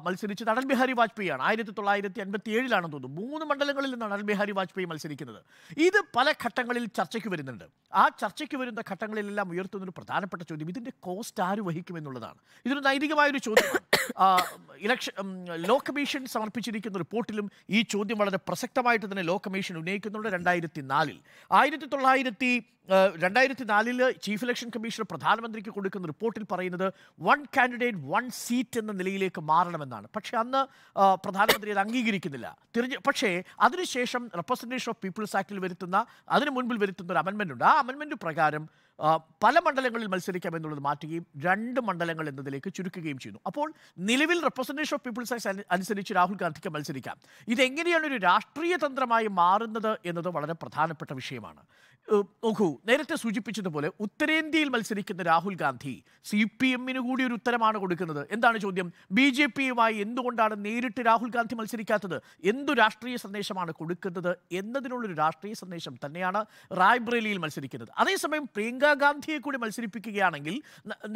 മത്സരിച്ചത് അടൽ ബിഹാരി വാജ്പേയിയാണ് ആയിരത്തി തൊള്ളായിരത്തി അൻപത്തി ഏഴിലാണെന്ന് തോന്നുന്നു മൂന്ന് മണ്ഡലങ്ങളിൽ നിന്നാണ് അടൽ ബിഹാരി വാജ്പേയി മത്സരിക്കുന്നത് ഇത് പല ഘട്ടങ്ങളിൽ ചർച്ചയ്ക്ക് വരുന്നുണ്ട് ആ ചർച്ചയ്ക്ക് വരുന്ന ഘട്ടങ്ങളിലെല്ലാം ഉയർത്തുന്ന ഒരു പ്രധാനപ്പെട്ട ചോദ്യം ഇതിൻ്റെ കോസ്റ്റ് ആര് വഹിക്കുമെന്നുള്ളതാണ് ഇതൊരു നൈതികമായൊരു ചോദ്യം ഇലക്ഷൻ ലോ കമ്മീഷൻ സമർപ്പിച്ചിരിക്കുന്ന റിപ്പോർട്ടിലും ഈ ചോദ്യം വളരെ പ്രസക്തമായിട്ട് തന്നെ ലോ കമ്മീഷൻ ഉന്നയിക്കുന്നുണ്ട് രണ്ടായിരത്തി നാലിൽ ആയിരത്തി രണ്ടായിരത്തി രണ്ടായിരത്തി നാലില് ചീഫ് ഇലക്ഷൻ കമ്മീഷൻ പ്രധാനമന്ത്രിക്ക് കൊടുക്കുന്ന റിപ്പോർട്ടിൽ പറയുന്നത് വൺ കാൻഡിഡേറ്റ് വൺ സീറ്റ് എന്ന നിലയിലേക്ക് മാറണമെന്നാണ് പക്ഷേ അന്ന് പ്രധാനമന്ത്രി അത് അംഗീകരിക്കുന്നില്ല തിരഞ്ഞ് പക്ഷേ അതിനുശേഷം റെപ്രസെൻറ്റേഷൻ ഓഫ് പീപ്പിൾസ് ആക്ടിൽ വരുത്തുന്ന അതിന് മുൻപിൽ വരുത്തുന്ന ഒരു അമെൻമെൻ്റ് ഉണ്ട് ആ അമെൻമെൻറ്റ് പ്രകാരം പല മണ്ഡലങ്ങളിൽ മത്സരിക്കാം എന്നുള്ളത് മാറ്റുകയും രണ്ട് മണ്ഡലങ്ങൾ എന്നതിലേക്ക് ചുരുക്കുകയും ചെയ്യുന്നു അപ്പോൾ നിലവിൽ റെപ്രസെൻറ്റേഷൻ ഓഫ് പീപ്പിൾസ് ആക്ട് അനുസരിച്ച് രാഹുൽ ഗാന്ധിക്ക് മത്സരിക്കാം ഇതെങ്ങനെയാണ് ഒരു രാഷ്ട്രീയ തന്ത്രമായി മാറുന്നത് എന്നത് വളരെ പ്രധാനപ്പെട്ട വിഷയമാണ് നോക്കൂ നേരത്തെ സൂചിപ്പിച്ചതുപോലെ ഉത്തരേന്ത്യയിൽ മത്സരിക്കുന്ന രാഹുൽ ഗാന്ധി സി പി എമ്മിന് കൂടി ഒരു ഉത്തരമാണ് കൊടുക്കുന്നത് എന്താണ് ചോദ്യം ബി ജെ പിയുമായി എന്തുകൊണ്ടാണ് നേരിട്ട് രാഹുൽ ഗാന്ധി മത്സരിക്കാത്തത് എന്തു രാഷ്ട്രീയ സന്ദേശമാണ് കൊടുക്കുന്നത് എന്നതിനുള്ളൊരു രാഷ്ട്രീയ സന്ദേശം തന്നെയാണ് റായ്ബ്രേലിയിൽ മത്സരിക്കുന്നത് അതേസമയം പ്രിയങ്ക ഗാന്ധിയെ കൂടി മത്സരിപ്പിക്കുകയാണെങ്കിൽ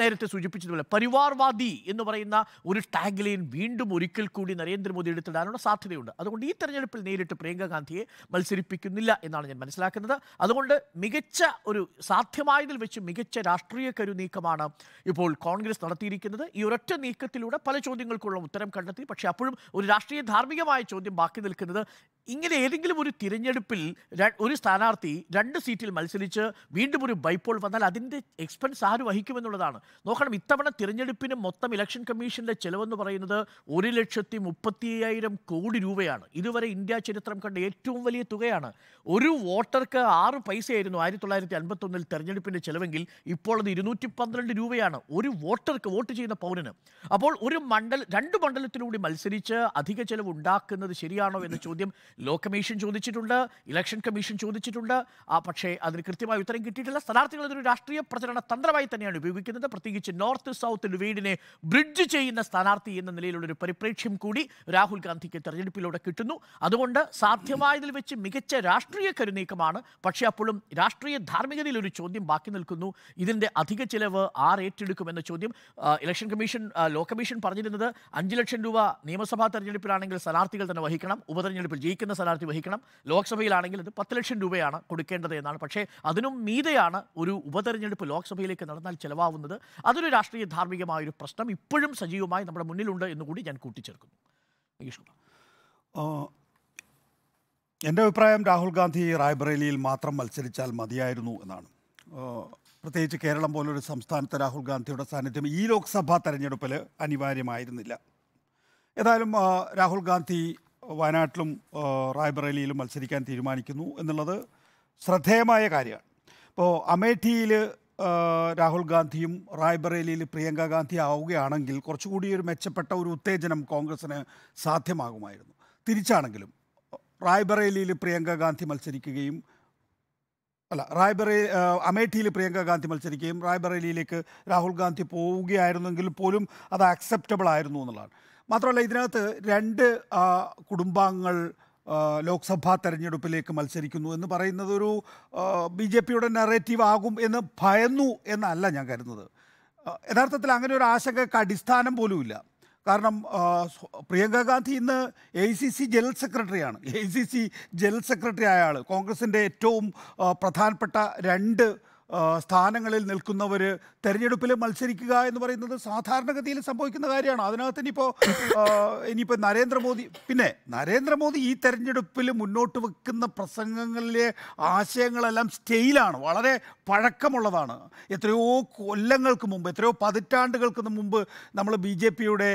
നേരത്തെ സൂചിപ്പിച്ചതുപോലെ പരിവാർവാദി എന്ന് പറയുന്ന ഒരു ടാഗ് ലൈൻ വീണ്ടും ഒരിക്കൽ കൂടി നരേന്ദ്രമോദി എടുത്തിടാനുള്ള സാധ്യതയുണ്ട് അതുകൊണ്ട് ഈ തെരഞ്ഞെടുപ്പിൽ നേരിട്ട് പ്രിയങ്ക ഗാന്ധിയെ മത്സരിപ്പിക്കുന്നില്ല എന്നാണ് ഞാൻ മനസ്സിലാക്കുന്നത് അതുകൊണ്ട് മികച്ച ഒരു സാധ്യമായതിൽ വെച്ച് മികച്ച രാഷ്ട്രീയ കരുനീക്കമാണ് ഇപ്പോൾ കോൺഗ്രസ് നടത്തിയിരിക്കുന്നത് ഈ ഒരൊറ്റ നീക്കത്തിലൂടെ പല ചോദ്യങ്ങൾക്കുള്ള ഉത്തരം കണ്ടെത്തി പക്ഷേ അപ്പോഴും ഒരു രാഷ്ട്രീയ ധാർമ്മികമായ ചോദ്യം ബാക്കി നിൽക്കുന്നത് ഇങ്ങനെ ഏതെങ്കിലും ഒരു തിരഞ്ഞെടുപ്പിൽ ഒരു സ്ഥാനാർത്ഥി രണ്ട് സീറ്റിൽ മത്സരിച്ച് വീണ്ടും ഒരു ബൈപ്പോൾ വന്നാൽ അതിൻ്റെ എക്സ്പെൻസ് ആര് വഹിക്കുമെന്നുള്ളതാണ് നോക്കണം ഇത്തവണ തിരഞ്ഞെടുപ്പിന് മൊത്തം ഇലക്ഷൻ കമ്മീഷൻ്റെ ചെലവെന്ന് പറയുന്നത് ഒരു ലക്ഷത്തി മുപ്പത്തി അയ്യായിരം കോടി രൂപയാണ് ഇതുവരെ ഇന്ത്യ ചരിത്രം കണ്ട ഏറ്റവും വലിയ തുകയാണ് ഒരു വോട്ടർക്ക് ആറ് പൈസയായിരുന്നു ആയിരത്തി തൊള്ളായിരത്തി അൻപത്തൊന്നിൽ തെരഞ്ഞെടുപ്പിൻ്റെ ചെലവെങ്കിൽ ഇപ്പോൾ അത് ഇരുന്നൂറ്റി പന്ത്രണ്ട് രൂപയാണ് ഒരു വോട്ടർക്ക് വോട്ട് ചെയ്യുന്ന പൗരന് അപ്പോൾ ഒരു മണ്ഡല രണ്ട് മണ്ഡലത്തിലൂടെ മത്സരിച്ച് അധിക ചെലവ് ഉണ്ടാക്കുന്നത് ശരിയാണോ എന്ന ചോദ്യം ലോ കമ്മീഷൻ ചോദിച്ചിട്ടുണ്ട് ഇലക്ഷൻ കമ്മീഷൻ ചോദിച്ചിട്ടുണ്ട് ആ പക്ഷേ അതിന് കൃത്യമായ ഉത്തരം കിട്ടിയിട്ടില്ല സ്ഥാനാർത്ഥികൾ അതൊരു രാഷ്ട്രീയ പ്രചരണ തന്ത്രമായി തന്നെയാണ് ഉപയോഗിക്കുന്നത് പ്രത്യേകിച്ച് നോർത്ത് സൗത്ത് ലുവീഡിനെ ബ്രിഡ്ജ് ചെയ്യുന്ന സ്ഥാനാർത്ഥി എന്ന നിലയിലുള്ള ഒരു പരിപ്രേക്ഷ്യം കൂടി രാഹുൽ ഗാന്ധിക്ക് തെരഞ്ഞെടുപ്പിലൂടെ കിട്ടുന്നു അതുകൊണ്ട് സാധ്യമായതിൽ വെച്ച് മികച്ച രാഷ്ട്രീയ കരുനീക്കമാണ് പക്ഷേ അപ്പോഴും രാഷ്ട്രീയ ധാർമ്മികതയിൽ ഒരു ചോദ്യം ബാക്കി നിൽക്കുന്നു ഇതിൻ്റെ അധിക ചിലവ് ആർ ഏറ്റെടുക്കുമെന്ന ചോദ്യം ഇലക്ഷൻ കമ്മീഷൻ ലോ കമ്മീഷൻ പറഞ്ഞിരുന്നത് അഞ്ച് ലക്ഷം രൂപ നിയമസഭാ തെരഞ്ഞെടുപ്പിലാണെങ്കിൽ സ്ഥാനാർത്ഥികൾ തന്നെ വഹിക്കണം ഉപതെരഞ്ഞെടുപ്പിൽ ജയിക്കുന്ന മത്സരിക്കുന്ന സ്ഥാനാർത്ഥി വഹിക്കണം ലോക്സഭയിലാണെങ്കിൽ ഇത് പത്ത് ലക്ഷം രൂപയാണ് കൊടുക്കേണ്ടത് എന്നാണ് പക്ഷേ അതിനും മീതെയാണ് ഒരു ഉപതെരഞ്ഞെടുപ്പ് ലോക്സഭയിലേക്ക് നടന്നാൽ ചിലവാവുന്നത് അതൊരു രാഷ്ട്രീയ ധാർമ്മികമായൊരു പ്രശ്നം ഇപ്പോഴും സജീവമായി നമ്മുടെ മുന്നിലുണ്ട് എന്ന് കൂടി ഞാൻ കൂട്ടിച്ചേർക്കുന്നു എൻ്റെ അഭിപ്രായം രാഹുൽ ഗാന്ധി റായ്ബറേലിയിൽ മാത്രം മത്സരിച്ചാൽ മതിയായിരുന്നു എന്നാണ് പ്രത്യേകിച്ച് കേരളം പോലൊരു സംസ്ഥാനത്ത് രാഹുൽ ഗാന്ധിയുടെ സാന്നിധ്യം ഈ ലോക്സഭാ തെരഞ്ഞെടുപ്പിൽ അനിവാര്യമായിരുന്നില്ല ഏതായാലും രാഹുൽ ഗാന്ധി വയനാട്ടിലും റായ്ബറേലിയിലും മത്സരിക്കാൻ തീരുമാനിക്കുന്നു എന്നുള്ളത് ശ്രദ്ധേയമായ കാര്യമാണ് ഇപ്പോൾ അമേഠിയിൽ രാഹുൽ ഗാന്ധിയും റായ്ബറേലിയിൽ പ്രിയങ്ക ഗാന്ധി ആവുകയാണെങ്കിൽ കുറച്ചുകൂടി ഒരു മെച്ചപ്പെട്ട ഒരു ഉത്തേജനം കോൺഗ്രസ്സിന് സാധ്യമാകുമായിരുന്നു തിരിച്ചാണെങ്കിലും റായ്ബറേലിയിൽ പ്രിയങ്ക ഗാന്ധി മത്സരിക്കുകയും അല്ല റായ്ബറേ അമേഠിയിൽ പ്രിയങ്ക ഗാന്ധി മത്സരിക്കുകയും റായ്ബറേലിയിലേക്ക് രാഹുൽ ഗാന്ധി പോവുകയായിരുന്നെങ്കിൽ പോലും അത് അക്സെപ്റ്റബിൾ ആയിരുന്നു എന്നുള്ളതാണ് മാത്രമല്ല ഇതിനകത്ത് രണ്ട് കുടുംബാംഗങ്ങൾ ലോക്സഭാ തെരഞ്ഞെടുപ്പിലേക്ക് മത്സരിക്കുന്നു എന്ന് പറയുന്നത് ഒരു ബി ജെ പിയുടെ നെറേറ്റീവ് ആകും എന്ന് ഭയന്നു എന്നല്ല ഞാൻ കരുതുന്നത് യഥാർത്ഥത്തിൽ അങ്ങനെ ഒരു ആശങ്കക്ക് അടിസ്ഥാനം പോലുമില്ല കാരണം പ്രിയങ്ക ഗാന്ധി ഇന്ന് എ സി സി ജനറൽ സെക്രട്ടറിയാണ് A C C general secretary ആയ ആൾ കോൺഗ്രസിൻ്റെ ഏറ്റവും പ്രധാനപ്പെട്ട രണ്ട് സ്ഥാനങ്ങളിൽ നിൽക്കുന്നവർ തെരഞ്ഞെടുപ്പിൽ മത്സരിക്കുക എന്ന് പറയുന്നത് സാധാരണഗതിയിൽ സംഭവിക്കുന്ന കാര്യമാണ് അതിനകത്ത് ഇനിയിപ്പോൾ ഇനിയിപ്പോൾ നരേന്ദ്രമോദി പിന്നെ നരേന്ദ്രമോദി ഈ തെരഞ്ഞെടുപ്പിൽ മുന്നോട്ട് വെക്കുന്ന പ്രസംഗങ്ങളിലെ ആശയങ്ങളെല്ലാം സ്റ്റെയിലാണ് വളരെ പഴക്കമുള്ളതാണ് എത്രയോ കൊല്ലങ്ങൾക്ക് മുമ്പ് എത്രയോ പതിറ്റാണ്ടുകൾക്ക് മുമ്പ് നമ്മൾ ബി ജെ പിയുടെ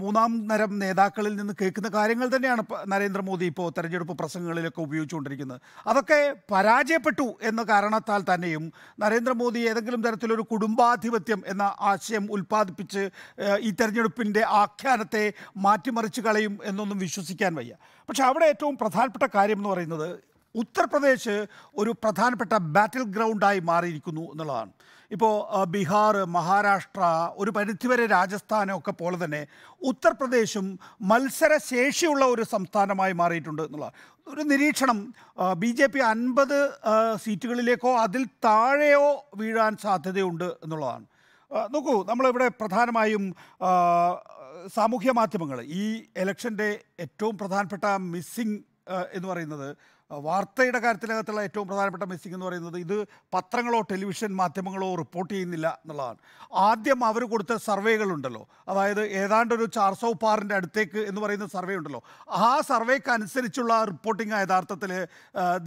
മൂന്നാം നരം നേതാക്കളിൽ നിന്ന് കേൾക്കുന്ന കാര്യങ്ങൾ തന്നെയാണ് നരേന്ദ്രമോദി ഇപ്പോൾ തെരഞ്ഞെടുപ്പ് പ്രസംഗങ്ങളിലൊക്കെ ഉപയോഗിച്ചുകൊണ്ടിരിക്കുന്നത് അതൊക്കെ പരാജയപ്പെട്ടു എന്ന കാരണത്താൽ തന്നെയും നരേന്ദ്രമോദി ഏതെങ്കിലും തരത്തിലൊരു കുടുംബാധിപത്യം എന്ന ആശയം ഉൽപ്പാദിപ്പിച്ച് ഈ തെരഞ്ഞെടുപ്പിൻ്റെ ആഖ്യാനത്തെ മാറ്റിമറിച്ച് കളയും എന്നൊന്നും വിശ്വസിക്കാൻ വയ്യ പക്ഷേ അവിടെ ഏറ്റവും പ്രധാനപ്പെട്ട കാര്യം എന്ന് പറയുന്നത് ഉത്തർപ്രദേശ് ഒരു പ്രധാനപ്പെട്ട ബാറ്റിൽ ഗ്രൗണ്ടായി മാറിയിരിക്കുന്നു എന്നുള്ളതാണ് ഇപ്പോൾ ബീഹാർ മഹാരാഷ്ട്ര ഒരു പരിധിവരെ രാജസ്ഥാനൊക്കെ ഒക്കെ പോലെ തന്നെ ഉത്തർപ്രദേശും മത്സരശേഷിയുള്ള ഒരു സംസ്ഥാനമായി മാറിയിട്ടുണ്ട് എന്നുള്ള ഒരു നിരീക്ഷണം ബി ജെ പി അൻപത് സീറ്റുകളിലേക്കോ അതിൽ താഴെയോ വീഴാൻ സാധ്യതയുണ്ട് എന്നുള്ളതാണ് നോക്കൂ നമ്മളിവിടെ പ്രധാനമായും സാമൂഹ്യ മാധ്യമങ്ങൾ ഈ ഇലക്ഷൻ്റെ ഏറ്റവും പ്രധാനപ്പെട്ട മിസ്സിംഗ് എന്ന് പറയുന്നത് വാർത്തയുടെ കാര്യത്തിനകത്തുള്ള ഏറ്റവും പ്രധാനപ്പെട്ട മിസ്സിംഗ് എന്ന് പറയുന്നത് ഇത് പത്രങ്ങളോ ടെലിവിഷൻ മാധ്യമങ്ങളോ റിപ്പോർട്ട് ചെയ്യുന്നില്ല എന്നുള്ളതാണ് ആദ്യം അവർ കൊടുത്ത സർവേകളുണ്ടല്ലോ അതായത് ഏതാണ്ട് ഒരു ചാർസോ പാറിൻ്റെ അടുത്തേക്ക് എന്ന് പറയുന്ന സർവേ ഉണ്ടല്ലോ ആ സർവേക്ക് അനുസരിച്ചുള്ള റിപ്പോർട്ടിംഗ് യഥാർത്ഥത്തിൽ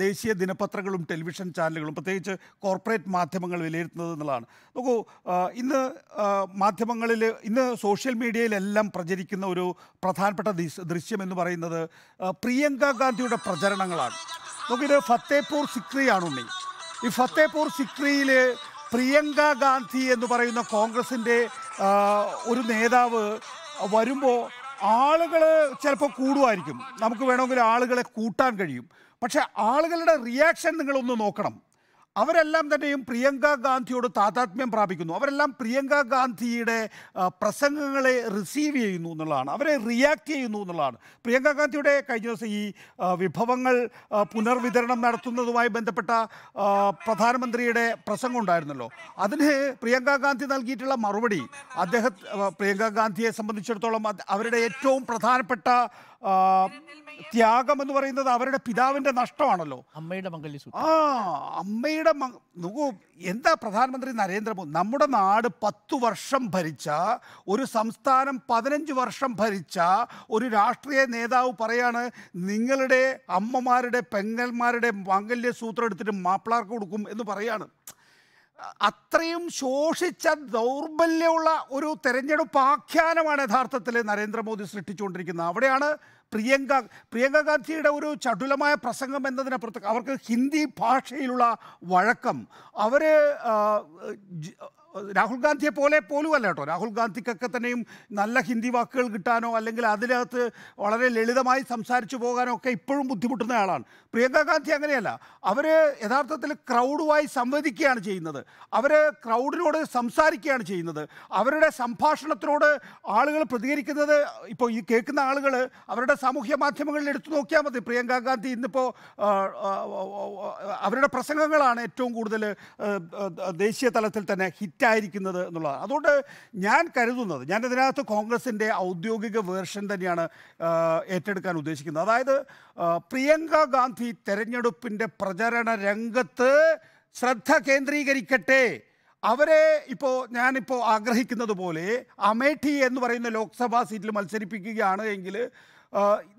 ദേശീയ ദിനപത്രങ്ങളും ടെലിവിഷൻ ചാനലുകളും പ്രത്യേകിച്ച് കോർപ്പറേറ്റ് മാധ്യമങ്ങൾ വിലയിരുത്തുന്നത് എന്നുള്ളതാണ് നോക്കൂ ഇന്ന് മാധ്യമങ്ങളിൽ ഇന്ന് സോഷ്യൽ മീഡിയയിലെല്ലാം പ്രചരിക്കുന്ന ഒരു പ്രധാനപ്പെട്ട ദൃശ്യം എന്ന് പറയുന്നത് പ്രിയങ്ക ഗാന്ധിയുടെ പ്രചരണങ്ങളാണ് നോക്കിയിട്ട് ഫത്തേപൂർ സിക്രിയാണ് ഉണ്ണി ഈ ഫത്തേപൂർ സിക്രിയിൽ പ്രിയങ്ക ഗാന്ധി എന്ന് പറയുന്ന കോൺഗ്രസിൻ്റെ ഒരു നേതാവ് വരുമ്പോൾ ആളുകൾ ചിലപ്പോൾ കൂടുമായിരിക്കും നമുക്ക് വേണമെങ്കിൽ ആളുകളെ കൂട്ടാൻ കഴിയും പക്ഷേ ആളുകളുടെ റിയാക്ഷൻ നിങ്ങളൊന്ന് നോക്കണം അവരെല്ലാം തന്നെയും പ്രിയങ്ക ഗാന്ധിയോട് താതാത്മ്യം പ്രാപിക്കുന്നു അവരെല്ലാം പ്രിയങ്ക ഗാന്ധിയുടെ പ്രസംഗങ്ങളെ റിസീവ് ചെയ്യുന്നു എന്നുള്ളതാണ് അവരെ റിയാക്ട് ചെയ്യുന്നു എന്നുള്ളതാണ് പ്രിയങ്ക ഗാന്ധിയുടെ കഴിഞ്ഞ ദിവസം ഈ വിഭവങ്ങൾ പുനർവിതരണം നടത്തുന്നതുമായി ബന്ധപ്പെട്ട പ്രധാനമന്ത്രിയുടെ പ്രസംഗം ഉണ്ടായിരുന്നല്ലോ അതിന് പ്രിയങ്ക ഗാന്ധി നൽകിയിട്ടുള്ള മറുപടി അദ്ദേഹം പ്രിയങ്ക ഗാന്ധിയെ സംബന്ധിച്ചിടത്തോളം അവരുടെ ഏറ്റവും പ്രധാനപ്പെട്ട ത്യാഗം എന്ന് പറയുന്നത് അവരുടെ പിതാവിന്റെ നഷ്ടമാണല്ലോ അമ്മയുടെ മംഗല്യ ആ അമ്മയുടെ എന്താ പ്രധാനമന്ത്രി നരേന്ദ്രമോദി നമ്മുടെ നാട് പത്തു വർഷം ഭരിച്ച ഒരു സംസ്ഥാനം പതിനഞ്ച് വർഷം ഭരിച്ച ഒരു രാഷ്ട്രീയ നേതാവ് പറയാണ് നിങ്ങളുടെ അമ്മമാരുടെ പെങ്ങന്മാരുടെ മാംഗല്യ സൂത്രം എടുത്തിട്ട് മാപ്പിളാർക്ക് കൊടുക്കും എന്ന് പറയാണ് അത്രയും ശോഷിച്ച ദൗർബല്യമുള്ള ഒരു തെരഞ്ഞെടുപ്പ് ആഖ്യാനമാണ് യഥാർത്ഥത്തിൽ നരേന്ദ്രമോദി സൃഷ്ടിച്ചുകൊണ്ടിരിക്കുന്നത് അവിടെയാണ് പ്രിയങ്ക പ്രിയങ്ക ഗാന്ധിയുടെ ഒരു ചടുലമായ പ്രസംഗം എന്നതിനപ്പുറത്ത് അവർക്ക് ഹിന്ദി ഭാഷയിലുള്ള വഴക്കം അവർ രാഹുൽ ഗാന്ധിയെ പോലെ അല്ല കേട്ടോ രാഹുൽ ഗാന്ധിക്കൊക്കെ തന്നെയും നല്ല ഹിന്ദി വാക്കുകൾ കിട്ടാനോ അല്ലെങ്കിൽ അതിനകത്ത് വളരെ ലളിതമായി സംസാരിച്ചു പോകാനോ ഒക്കെ ഇപ്പോഴും ബുദ്ധിമുട്ടുന്ന ആളാണ് പ്രിയങ്ക ഗാന്ധി അങ്ങനെയല്ല അവർ യഥാർത്ഥത്തിൽ ക്രൗഡുമായി സംവദിക്കുകയാണ് ചെയ്യുന്നത് അവർ ക്രൗഡിനോട് സംസാരിക്കുകയാണ് ചെയ്യുന്നത് അവരുടെ സംഭാഷണത്തിനോട് ആളുകൾ പ്രതികരിക്കുന്നത് ഇപ്പോൾ ഈ കേൾക്കുന്ന ആളുകൾ അവരുടെ സാമൂഹ്യ മാധ്യമങ്ങളിൽ എടുത്തു നോക്കിയാൽ മതി പ്രിയങ്ക ഗാന്ധി ഇന്നിപ്പോൾ അവരുടെ പ്രസംഗങ്ങളാണ് ഏറ്റവും കൂടുതൽ ദേശീയ തലത്തിൽ തന്നെ ഹിറ്റ് തെറ്റായിരിക്കുന്നത് എന്നുള്ളത് അതുകൊണ്ട് ഞാൻ കരുതുന്നത് ഞാൻ ഇതിനകത്ത് കോൺഗ്രസിൻ്റെ ഔദ്യോഗിക വേർഷൻ തന്നെയാണ് ഏറ്റെടുക്കാൻ ഉദ്ദേശിക്കുന്നത് അതായത് പ്രിയങ്ക ഗാന്ധി തെരഞ്ഞെടുപ്പിൻ്റെ പ്രചരണ രംഗത്ത് ശ്രദ്ധ കേന്ദ്രീകരിക്കട്ടെ അവരെ ഇപ്പോൾ ഞാനിപ്പോൾ ആഗ്രഹിക്കുന്നത് പോലെ അമേഠി എന്ന് പറയുന്ന ലോക്സഭാ സീറ്റിൽ മത്സരിപ്പിക്കുകയാണ് എങ്കിൽ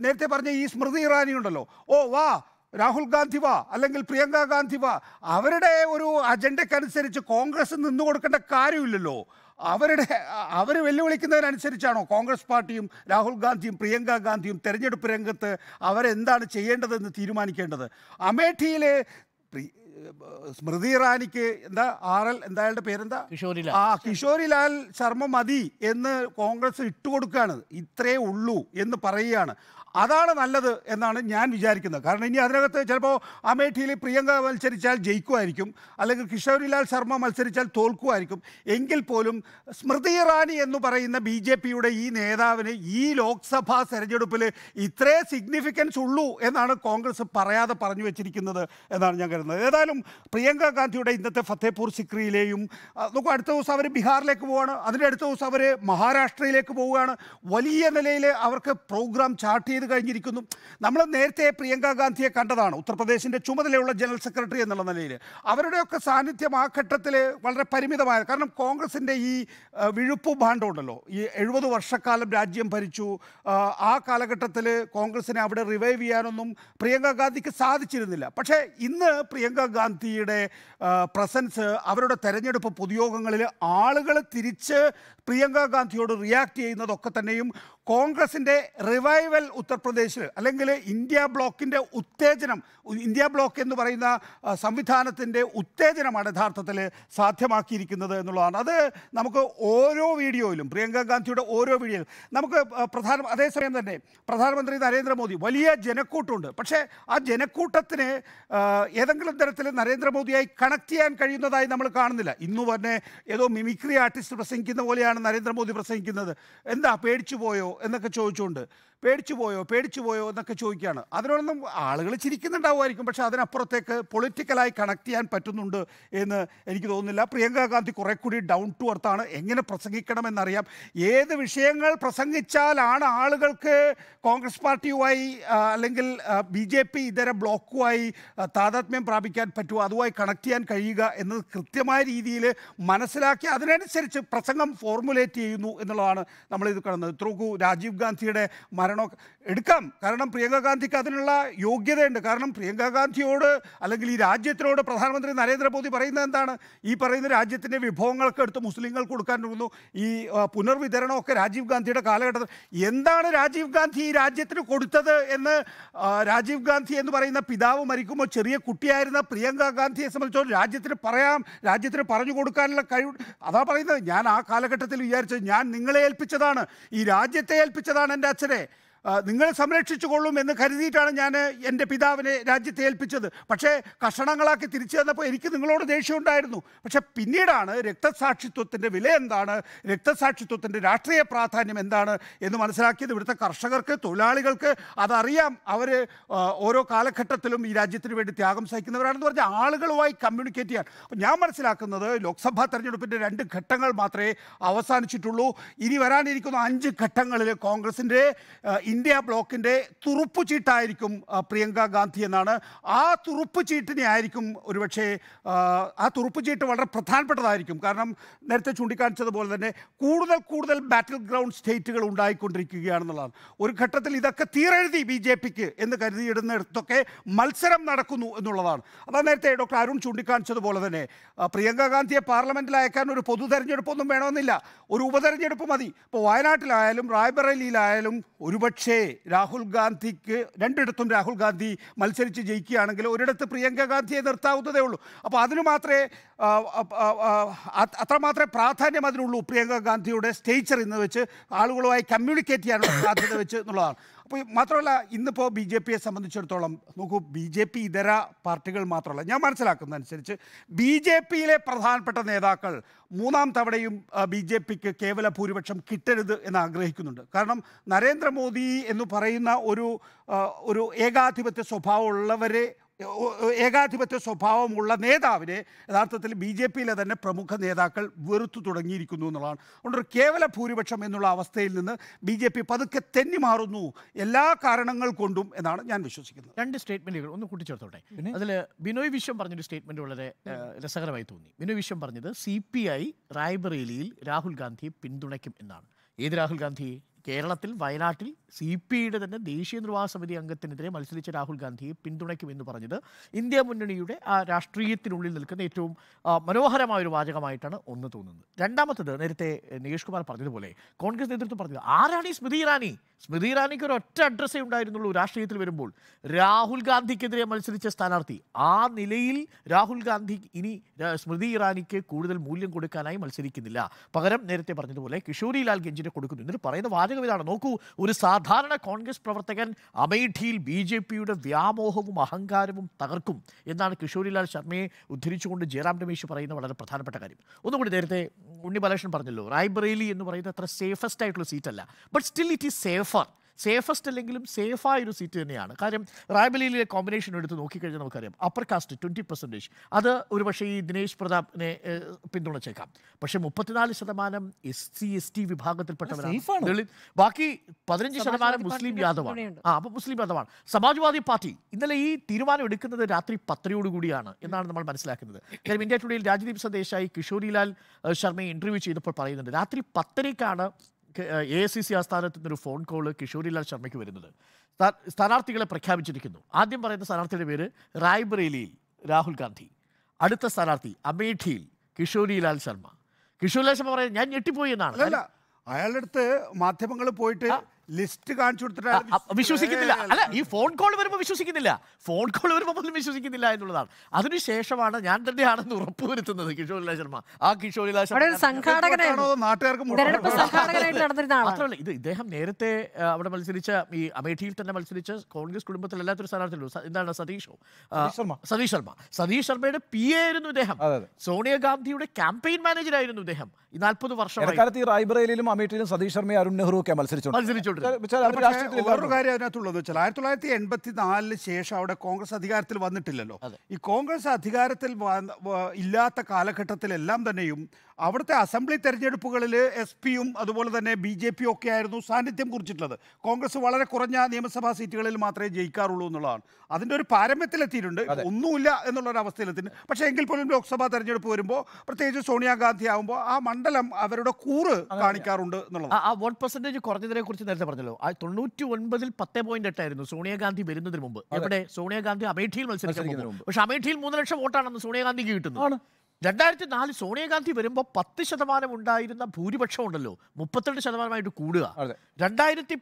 നേരത്തെ പറഞ്ഞ ഈ സ്മൃതി ഇറാനി ഉണ്ടല്ലോ ഓ വാ രാഹുൽ ഗാന്ധി വാ അല്ലെങ്കിൽ പ്രിയങ്ക ഗാന്ധി വാ അവരുടെ ഒരു അജണ്ടയ്ക്കനുസരിച്ച് കോൺഗ്രസ് നിന്നു കൊടുക്കേണ്ട കാര്യമില്ലല്ലോ അവരുടെ അവർ വെല്ലുവിളിക്കുന്നതിനനുസരിച്ചാണോ കോൺഗ്രസ് പാർട്ടിയും രാഹുൽ ഗാന്ധിയും പ്രിയങ്ക ഗാന്ധിയും തെരഞ്ഞെടുപ്പ് രംഗത്ത് അവരെന്താണ് ചെയ്യേണ്ടതെന്ന് തീരുമാനിക്കേണ്ടത് അമേഠിയിലെ സ്മൃതി ഇറാനിക്ക് എന്താ ആർ എൽ എന്താ അയാളുടെ പേരെന്താ ആ കിഷോരിലാൽ ശർമ്മ മതി എന്ന് കോൺഗ്രസ് ഇട്ടുകൊടുക്കുകയാണ് ഇത്രേ ഉള്ളൂ എന്ന് പറയുകയാണ് അതാണ് നല്ലത് എന്നാണ് ഞാൻ വിചാരിക്കുന്നത് കാരണം ഇനി അതിനകത്ത് ചിലപ്പോൾ അമേഠിയിൽ പ്രിയങ്ക മത്സരിച്ചാൽ ജയിക്കുമായിരിക്കും അല്ലെങ്കിൽ കിഷോരിലാൽ ശർമ്മ മത്സരിച്ചാൽ തോൽക്കുമായിരിക്കും എങ്കിൽ പോലും സ്മൃതി ഇറാനി എന്ന് പറയുന്ന ബി ജെ പിയുടെ ഈ നേതാവിന് ഈ ലോക്സഭാ തെരഞ്ഞെടുപ്പിൽ ഇത്രേ സിഗ്നിഫിക്കൻസ് ഉള്ളൂ എന്നാണ് കോൺഗ്രസ് പറയാതെ പറഞ്ഞു വെച്ചിരിക്കുന്നത് എന്നാണ് ഞാൻ കരുതുന്നത് ഏതായാലും പ്രിയങ്ക ഗാന്ധിയുടെ ഇന്നത്തെ ഫത്തേപൂർ സിക്രിയിലെയും നോക്കൂ അടുത്ത ദിവസം അവർ ബീഹാറിലേക്ക് പോവുകയാണ് അതിൻ്റെ അടുത്ത ദിവസം അവർ മഹാരാഷ്ട്രയിലേക്ക് പോവുകയാണ് വലിയ നിലയിൽ അവർക്ക് പ്രോഗ്രാം ചാർട്ട് ചെയ്ത് ചെയ്തു കഴിഞ്ഞിരിക്കുന്നു നമ്മൾ നേരത്തെ പ്രിയങ്കാ ഗാന്ധിയെ കണ്ടതാണ് ഉത്തർപ്രദേശിൻ്റെ ചുമതലയുള്ള ജനറൽ സെക്രട്ടറി എന്നുള്ള നിലയിൽ അവരുടെയൊക്കെ സാന്നിധ്യം ആ ഘട്ടത്തിൽ വളരെ പരിമിതമായ കാരണം കോൺഗ്രസിൻ്റെ ഈ വിഴുപ്പ് ഭാണ്ഡമുണ്ടല്ലോ ഈ എഴുപത് വർഷക്കാലം രാജ്യം ഭരിച്ചു ആ കാലഘട്ടത്തിൽ കോൺഗ്രസിനെ അവിടെ റിവൈവ് ചെയ്യാനൊന്നും പ്രിയങ്കാ ഗാന്ധിക്ക് സാധിച്ചിരുന്നില്ല പക്ഷേ ഇന്ന് പ്രിയങ്കാ ഗാന്ധിയുടെ പ്രസൻസ് അവരുടെ തെരഞ്ഞെടുപ്പ് പൊതുയോഗങ്ങളിൽ ആളുകൾ തിരിച്ച് പ്രിയങ്കാ ഗാന്ധിയോട് റിയാക്ട് ചെയ്യുന്നതൊക്കെ തന്നെയും കോൺഗ്രസിൻ്റെ റിവൈവൽ ഉത്തർപ്രദേശിൽ അല്ലെങ്കിൽ ഇന്ത്യ ബ്ലോക്കിൻ്റെ ഉത്തേജനം ഇന്ത്യ ബ്ലോക്ക് എന്ന് പറയുന്ന സംവിധാനത്തിൻ്റെ ഉത്തേജനമാണ് യഥാർത്ഥത്തിൽ സാധ്യമാക്കിയിരിക്കുന്നത് എന്നുള്ളതാണ് അത് നമുക്ക് ഓരോ വീഡിയോയിലും പ്രിയങ്ക ഗാന്ധിയുടെ ഓരോ വീഡിയോയിലും നമുക്ക് പ്രധാന അതേസമയം തന്നെ പ്രധാനമന്ത്രി നരേന്ദ്രമോദി വലിയ ജനക്കൂട്ടുണ്ട് പക്ഷേ ആ ജനക്കൂട്ടത്തിന് ഏതെങ്കിലും തരത്തിൽ നരേന്ദ്രമോദിയായി കണക്ട് ചെയ്യാൻ കഴിയുന്നതായി നമ്മൾ കാണുന്നില്ല ഇന്നു തന്നെ ഏതോ മിമിക്രി ആർട്ടിസ്റ്റ് പ്രസംഗിക്കുന്ന പോലെയാണ് നരേന്ദ്രമോദി പ്രസംഗിക്കുന്നത് എന്താ പേടിച്ചു പോയോ എന്നൊക്കെ ചോദിച്ചുകൊണ്ട് പേടിച്ചു പോയോ പേടിച്ചു പോയോ എന്നൊക്കെ ചോദിക്കുകയാണ് അതിനോടൊന്നും ആളുകൾ ചിരിക്കുന്നുണ്ടാവുമായിരിക്കും പക്ഷേ അതിനപ്പുറത്തേക്ക് പൊളിറ്റിക്കലായി കണക്ട് ചെയ്യാൻ പറ്റുന്നുണ്ട് എന്ന് എനിക്ക് തോന്നുന്നില്ല പ്രിയങ്ക ഗാന്ധി കുറെ കൂടി ഡൗൺ ടു എർത്താണ് എങ്ങനെ പ്രസംഗിക്കണമെന്നറിയാം ഏത് വിഷയങ്ങൾ പ്രസംഗിച്ചാലാണ് ആളുകൾക്ക് കോൺഗ്രസ് പാർട്ടിയുമായി അല്ലെങ്കിൽ ബി ജെ പി ഇതര ബ്ലോക്കുമായി താതാത്മ്യം പ്രാപിക്കാൻ പറ്റുമോ അതുമായി കണക്ട് ചെയ്യാൻ കഴിയുക എന്നത് കൃത്യമായ രീതിയിൽ മനസ്സിലാക്കി അതിനനുസരിച്ച് പ്രസംഗം ഫോർമുലേറ്റ് ചെയ്യുന്നു എന്നുള്ളതാണ് നമ്മളിത് കാണുന്നത് ഇത്രക്കു രാജീവ് ഗാന്ധിയുടെ കാരണം എടുക്കാം കാരണം പ്രിയങ്ക ഗാന്ധിക്ക് അതിനുള്ള യോഗ്യതയുണ്ട് കാരണം പ്രിയങ്ക ഗാന്ധിയോട് അല്ലെങ്കിൽ ഈ രാജ്യത്തിനോട് പ്രധാനമന്ത്രി നരേന്ദ്രമോദി പറയുന്നത് എന്താണ് ഈ പറയുന്ന രാജ്യത്തിൻ്റെ വിഭവങ്ങളൊക്കെ എടുത്ത് മുസ്ലിങ്ങൾക്ക് കൊടുക്കാൻ തോന്നുന്നു ഈ പുനർവിതരണമൊക്കെ രാജീവ് ഗാന്ധിയുടെ കാലഘട്ടത്തിൽ എന്താണ് രാജീവ് ഗാന്ധി ഈ രാജ്യത്തിന് കൊടുത്തത് എന്ന് രാജീവ് ഗാന്ധി എന്ന് പറയുന്ന പിതാവ് മരിക്കുമ്പോൾ ചെറിയ കുട്ടിയായിരുന്ന പ്രിയങ്ക ഗാന്ധിയെ സംബന്ധിച്ചോളം രാജ്യത്തിന് പറയാം രാജ്യത്തിന് പറഞ്ഞു കൊടുക്കാനുള്ള കഴിവ് അതാ പറയുന്നത് ഞാൻ ആ കാലഘട്ടത്തിൽ വിചാരിച്ചത് ഞാൻ നിങ്ങളെ ഏൽപ്പിച്ചതാണ് ഈ രാജ്യത്തെ ഏൽപ്പിച്ചതാണ് എൻ്റെ അച്ഛനെ നിങ്ങളെ സംരക്ഷിച്ചു കൊള്ളും എന്ന് കരുതിയിട്ടാണ് ഞാൻ എൻ്റെ പിതാവിനെ രാജ്യത്തെ ഏൽപ്പിച്ചത് പക്ഷേ കഷണങ്ങളാക്കി തിരിച്ചു തന്നപ്പോൾ എനിക്ക് നിങ്ങളോട് ദേഷ്യം ഉണ്ടായിരുന്നു പക്ഷെ പിന്നീടാണ് രക്തസാക്ഷിത്വത്തിൻ്റെ വില എന്താണ് രക്തസാക്ഷിത്വത്തിൻ്റെ രാഷ്ട്രീയ പ്രാധാന്യം എന്താണ് എന്ന് മനസ്സിലാക്കിയത് ഇവിടുത്തെ കർഷകർക്ക് തൊഴിലാളികൾക്ക് അതറിയാം അവർ ഓരോ കാലഘട്ടത്തിലും ഈ രാജ്യത്തിന് വേണ്ടി ത്യാഗം സഹിക്കുന്നവരാണെന്ന് പറഞ്ഞാൽ ആളുകളുമായി കമ്മ്യൂണിക്കേറ്റ് ചെയ്യാൻ ഞാൻ മനസ്സിലാക്കുന്നത് ലോക്സഭാ തെരഞ്ഞെടുപ്പിൻ്റെ രണ്ട് ഘട്ടങ്ങൾ മാത്രമേ അവസാനിച്ചിട്ടുള്ളൂ ഇനി വരാനിരിക്കുന്ന അഞ്ച് ഘട്ടങ്ങളിൽ കോൺഗ്രസിൻ്റെ ഇന്ത്യ ബ്ലോക്കിൻ്റെ തുറുപ്പ് ചീട്ടായിരിക്കും പ്രിയങ്ക ഗാന്ധി എന്നാണ് ആ തുറുപ്പ് ചീട്ടിനെ ആയിരിക്കും ഒരുപക്ഷെ ആ തുറുപ്പ് ചീട്ട് വളരെ പ്രധാനപ്പെട്ടതായിരിക്കും കാരണം നേരത്തെ ചൂണ്ടിക്കാണിച്ചതുപോലെ തന്നെ കൂടുതൽ കൂടുതൽ ബാറ്റിൽ ഗ്രൗണ്ട് സ്റ്റേറ്റുകൾ ഉണ്ടായിക്കൊണ്ടിരിക്കുകയാണെന്നുള്ളതാണ് ഒരു ഘട്ടത്തിൽ ഇതൊക്കെ തീരെഴുതി ബി ജെ പിക്ക് എന്ന് കരുതിയിടുന്നിടത്തൊക്കെ മത്സരം നടക്കുന്നു എന്നുള്ളതാണ് അതാ നേരത്തെ ഡോക്ടർ അരുൺ ചൂണ്ടിക്കാണിച്ചതുപോലെ തന്നെ പ്രിയങ്ക ഗാന്ധിയെ പാർലമെൻറ്റിൽ അയക്കാൻ ഒരു പൊതു തെരഞ്ഞെടുപ്പൊന്നും വേണമെന്നില്ല ഒരു ഉപതെരഞ്ഞെടുപ്പ് മതി ഇപ്പോൾ വയനാട്ടിലായാലും റായ്ബറേലിയിലായാലും ഒരുപക്ഷെ പക്ഷേ രാഹുൽ ഗാന്ധിക്ക് രണ്ടിടത്തും രാഹുൽ ഗാന്ധി മത്സരിച്ച് ജയിക്കുകയാണെങ്കിൽ ഒരിടത്ത് പ്രിയങ്ക ഗാന്ധിയെ നിർത്താവുന്നതേ ഉള്ളൂ അപ്പോൾ അതിന് മാത്രമേ അത്രമാത്രമേ പ്രാധാന്യം അതിനുള്ളൂ പ്രിയങ്ക ഗാന്ധിയുടെ സ്റ്റേച്ചർ എന്ന് വെച്ച് ആളുകളുമായി കമ്മ്യൂണിക്കേറ്റ് ചെയ്യാനുള്ള സാധ്യത വെച്ച് എന്നുള്ളതാണ് അപ്പോൾ മാത്രമല്ല ഇന്നിപ്പോൾ ബി ജെ പിയെ സംബന്ധിച്ചിടത്തോളം നോക്കൂ ബി ജെ പി ഇതര പാർട്ടികൾ മാത്രമല്ല ഞാൻ മനസ്സിലാക്കുന്നതനുസരിച്ച് ബി ജെ പിയിലെ പ്രധാനപ്പെട്ട നേതാക്കൾ മൂന്നാം തവണയും ബി ജെ പിക്ക് കേവല ഭൂരിപക്ഷം കിട്ടരുത് എന്ന് ആഗ്രഹിക്കുന്നുണ്ട് കാരണം നരേന്ദ്രമോദി എന്ന് പറയുന്ന ഒരു ഒരു ഏകാധിപത്യ സ്വഭാവമുള്ളവരെ ഏകാധിപത്യ സ്വഭാവമുള്ള നേതാവിനെ യഥാർത്ഥത്തിൽ ബി ജെ പിയിലെ തന്നെ പ്രമുഖ നേതാക്കൾ വെറുത്തു തുടങ്ങിയിരിക്കുന്നു എന്നുള്ളതാണ് അതുകൊണ്ട് കേവല ഭൂരിപക്ഷം എന്നുള്ള അവസ്ഥയിൽ നിന്ന് ബി ജെ പി പതുക്കെ തെന്നി മാറുന്നു എല്ലാ കാരണങ്ങൾ കൊണ്ടും എന്നാണ് ഞാൻ വിശ്വസിക്കുന്നത് രണ്ട് സ്റ്റേറ്റ്മെൻറ്റുകൾ ഒന്ന് കൂട്ടിച്ചേർത്തോട്ടെ അതിൽ ബിനോയ് വിശ്വം പറഞ്ഞൊരു സ്റ്റേറ്റ്മെൻറ്റ് വളരെ രസകരമായി തോന്നി ബിനോയ് വിശ്വം പറഞ്ഞത് സി പി ഐ റായ്ബറേലിയിൽ രാഹുൽ ഗാന്ധിയെ പിന്തുണയ്ക്കും എന്നാണ് ഏത് രാഹുൽ ഗാന്ധിയെ കേരളത്തിൽ വയനാട്ടിൽ സി പി ഐയുടെ തന്നെ ദേശീയ നിർവാഹ സമിതി അംഗത്തിനെതിരെ മത്സരിച്ച രാഹുൽ ഗാന്ധിയെ പിന്തുണയ്ക്കുമെന്ന് പറഞ്ഞത് ഇന്ത്യ മുന്നണിയുടെ ആ രാഷ്ട്രീയത്തിനുള്ളിൽ നിൽക്കുന്ന ഏറ്റവും മനോഹരമായ ഒരു വാചകമായിട്ടാണ് ഒന്ന് തോന്നുന്നത് രണ്ടാമത്തത് നേരത്തെ നികേഷ് കുമാർ പറഞ്ഞതുപോലെ കോൺഗ്രസ് നേതൃത്വം പറഞ്ഞത് ആരാണ് ഈ സ്മൃതി ഇറാനി സ്മൃതി ഇറാനിക്ക് ഒരു ഒറ്റ അഡ്രസ്സേ ഉണ്ടായിരുന്നുള്ളൂ രാഷ്ട്രീയത്തിൽ വരുമ്പോൾ രാഹുൽ ഗാന്ധിക്കെതിരെ മത്സരിച്ച സ്ഥാനാർത്ഥി ആ നിലയിൽ രാഹുൽ ഗാന്ധി ഇനി സ്മൃതി ഇറാനിക്ക് കൂടുതൽ മൂല്യം കൊടുക്കാനായി മത്സരിക്കുന്നില്ല പകരം നേരത്തെ പറഞ്ഞതുപോലെ കിഷോരി ലാൽ ഗെഞ്ചിനെ കൊടുക്കുന്നു എന്നിട്ട് പറയുന്ന വാചകം വാചകം ഇതാണ് നോക്കൂ ഒരു സാധാരണ കോൺഗ്രസ് പ്രവർത്തകൻ അമേഠിയിൽ ബി ജെ പിയുടെ വ്യാമോഹവും അഹങ്കാരവും തകർക്കും എന്നാണ് കിഷോരിലാൽ ശർമ്മയെ ഉദ്ധരിച്ചുകൊണ്ട് ജയറാം രമേശ് പറയുന്ന വളരെ പ്രധാനപ്പെട്ട കാര്യം ഒന്നുകൂടി നേരത്തെ ഉണ്ണി ബാലകൃഷ്ണൻ പറഞ്ഞല്ലോ റായ്ബറേലി എന്ന് പറയുന്നത് അത്ര സേഫസ്റ്റ് ആയിട്ടുള്ള സീറ്റല്ല but still it is safer safest അല്ലെങ്കിലും സേഫായ ഒരു സീറ്റ് തന്നെയാണ് കാര്യം റായ്ബലിയിലെ കോമ്പിനേഷൻ എടുത്ത് നോക്കിക്കഴിഞ്ഞാൽ നമുക്കറിയാം അപ്പർ കാസ്റ്റ് ട്വൻറ്റി പെർസെൻറ്റേജ് അത് ഒരു പക്ഷേ ഈ ദിനേശ് പ്രതാപിനെ പിന്തുണച്ചേക്കാം പക്ഷേ മുപ്പത്തിനാല് ശതമാനം എസ് സി എസ് ടി വിഭാഗത്തിൽപ്പെട്ടവരാണ് ദളിത് ബാക്കി പതിനഞ്ച് ശതമാനം മുസ്ലിം യാദവാണ് ആ അപ്പോൾ മുസ്ലിം യാദവാണ് സമാജ്വാദി പാർട്ടി ഇന്നലെ ഈ തീരുമാനം എടുക്കുന്നത് രാത്രി പത്രയോടുകൂടിയാണ് എന്നാണ് നമ്മൾ മനസ്സിലാക്കുന്നത് കാര്യം ഇന്ത്യ ടുഡേയിൽ രാജ്ദീപ് സന്ദേശായി കിഷോരിലാൽ ശർമ്മയെ ഇൻ്റർവ്യൂ ചെയ്തപ്പോൾ പറയുന്നുണ്ട് രാത്രി പത്തരയ്ക്കാണ് എ സി സി ആസ്ഥാനത്ത് നിന്നൊരു ഫോൺ കോൾ കിഷോരിലാൽ ശർമ്മയ്ക്ക് വരുന്നത് സ്ഥാനാർത്ഥികളെ പ്രഖ്യാപിച്ചിരിക്കുന്നു ആദ്യം പറയുന്ന സ്ഥാനാർത്ഥിയുടെ പേര് റായ്ബറേലിയിൽ രാഹുൽ ഗാന്ധി അടുത്ത സ്ഥാനാർത്ഥി അമേഠിയിൽ കിഷോരിലാൽ ശർമ്മ കിഷോരിലാൽ ശർമ്മ പറയുന്നത് ഞാൻ ഞെട്ടിപ്പോയി എന്നാണ് അയാളുടെ അടുത്ത് മാധ്യമങ്ങൾ പോയിട്ട് ലിസ്റ്റ് കാണിച്ചു കൊടുത്തിട്ട് വിശ്വസിക്കുന്നില്ല അല്ല ഈ ഫോൺ കോൾ വരുമ്പോൾ വിശ്വസിക്കുന്നില്ല ഫോൺ കോൾ വരുമ്പോൾ പോലും വിശ്വസിക്കുന്നില്ല എന്നുള്ളതാണ് അതിനുശേഷമാണ് ഞാൻ തന്നെയാണെന്ന് ഉറപ്പുവരുത്തുന്നത് കിഷോരിലാൽ ശർമ്മ ആ കിഷോരിലാൽ ശർമ്മ ഇത് ഇദ്ദേഹം നേരത്തെ അവിടെ മത്സരിച്ച ഈ അമേഠിയിൽ തന്നെ മത്സരിച്ച കോൺഗ്രസ് കുടുംബത്തിൽ അല്ലാത്തൊരു സ്ഥാനാർത്ഥിയുള്ളൂ എന്താണ് സതീഷോ സതീഷ് ശർമ്മ സതീഷ് ശർമ്മയുടെ പി എ ആയിരുന്നു ഇദ്ദേഹം സോണിയാഗാന്ധിയുടെ ക്യാമ്പയിൻ മാനേജർ ആയിരുന്നു ഇദ്ദേഹം നാൽപ്പത് വർഷം റായ്ബറേലിയിലും അമേഠിയിലും സതീഷ് ശർമ്മ അരുൺ നെഹ്റു ഒക്കെ മത്സരിച്ചു മത്സരിച്ചു വേറൊരു കാര്യം അതിനകത്തുള്ളത് വെച്ചാൽ ആയിരത്തി തൊള്ളായിരത്തി എൺപത്തി നാലിന് ശേഷം അവിടെ കോൺഗ്രസ് അധികാരത്തിൽ വന്നിട്ടില്ലല്ലോ ഈ കോൺഗ്രസ് അധികാരത്തിൽ ഇല്ലാത്ത കാലഘട്ടത്തിലെല്ലാം തന്നെയും അവിടുത്തെ അസംബ്ലി തെരഞ്ഞെടുപ്പുകളിൽ എസ് പിയും അതുപോലെ തന്നെ ബി ജെ പിയും ഒക്കെ ആയിരുന്നു സാന്നിധ്യം കുറിച്ചിട്ടുള്ളത് കോൺഗ്രസ് വളരെ കുറഞ്ഞ നിയമസഭാ സീറ്റുകളിൽ മാത്രമേ ജയിക്കാറുള്ളൂ എന്നുള്ളതാണ് അതിൻ്റെ ഒരു പാരമ്യത്തിലെത്തിയിട്ടുണ്ട് ഒന്നുമില്ല എന്നുള്ളൊരു അവസ്ഥയിലെത്തിയിട്ടുണ്ട് പക്ഷേ എങ്കിൽ പോലും ലോക്സഭാ തെരഞ്ഞെടുപ്പ് വരുമ്പോൾ പ്രത്യേകിച്ച് സോണിയാഗാന്ധി ആകുമ്പോൾ ആ മണ്ഡലം അവരുടെ കൂറ് കാണിക്കാറുണ്ട് എന്നുള്ളത് ആ വോട്ട് പെർസെൻറ്റേജ് കുറഞ്ഞതിനെ കുറിച്ച് നേരത്തെ പറഞ്ഞല്ലോ ആ തൊണ്ണൂറ്റി ഒൻപതിൽ പത്ത് പോയിന്റ് എട്ടായിരുന്നു സോണിയാഗാന്ധി വരുന്നതിന് മുമ്പ് എവിടെ സോണിയാഗാന്ധി അമേഠിയിൽ മത്സരിക്കാൻ പക്ഷെ അമേഠിയിൽ മൂന്ന് ലക്ഷം വോട്ടാണെന്ന് സോണിയാഗാന്ധിക്ക് കിട്ടുന്നു രണ്ടായിരത്തി നാല് സോണിയാഗാന്ധി വരുമ്പോൾ പത്ത് ശതമാനം ഉണ്ടായിരുന്ന ഭൂരിപക്ഷം ഉണ്ടല്ലോ മുപ്പത്തിരണ്ട് ശതമാനമായിട്ട് കൂടുക രണ്ടായിരത്തി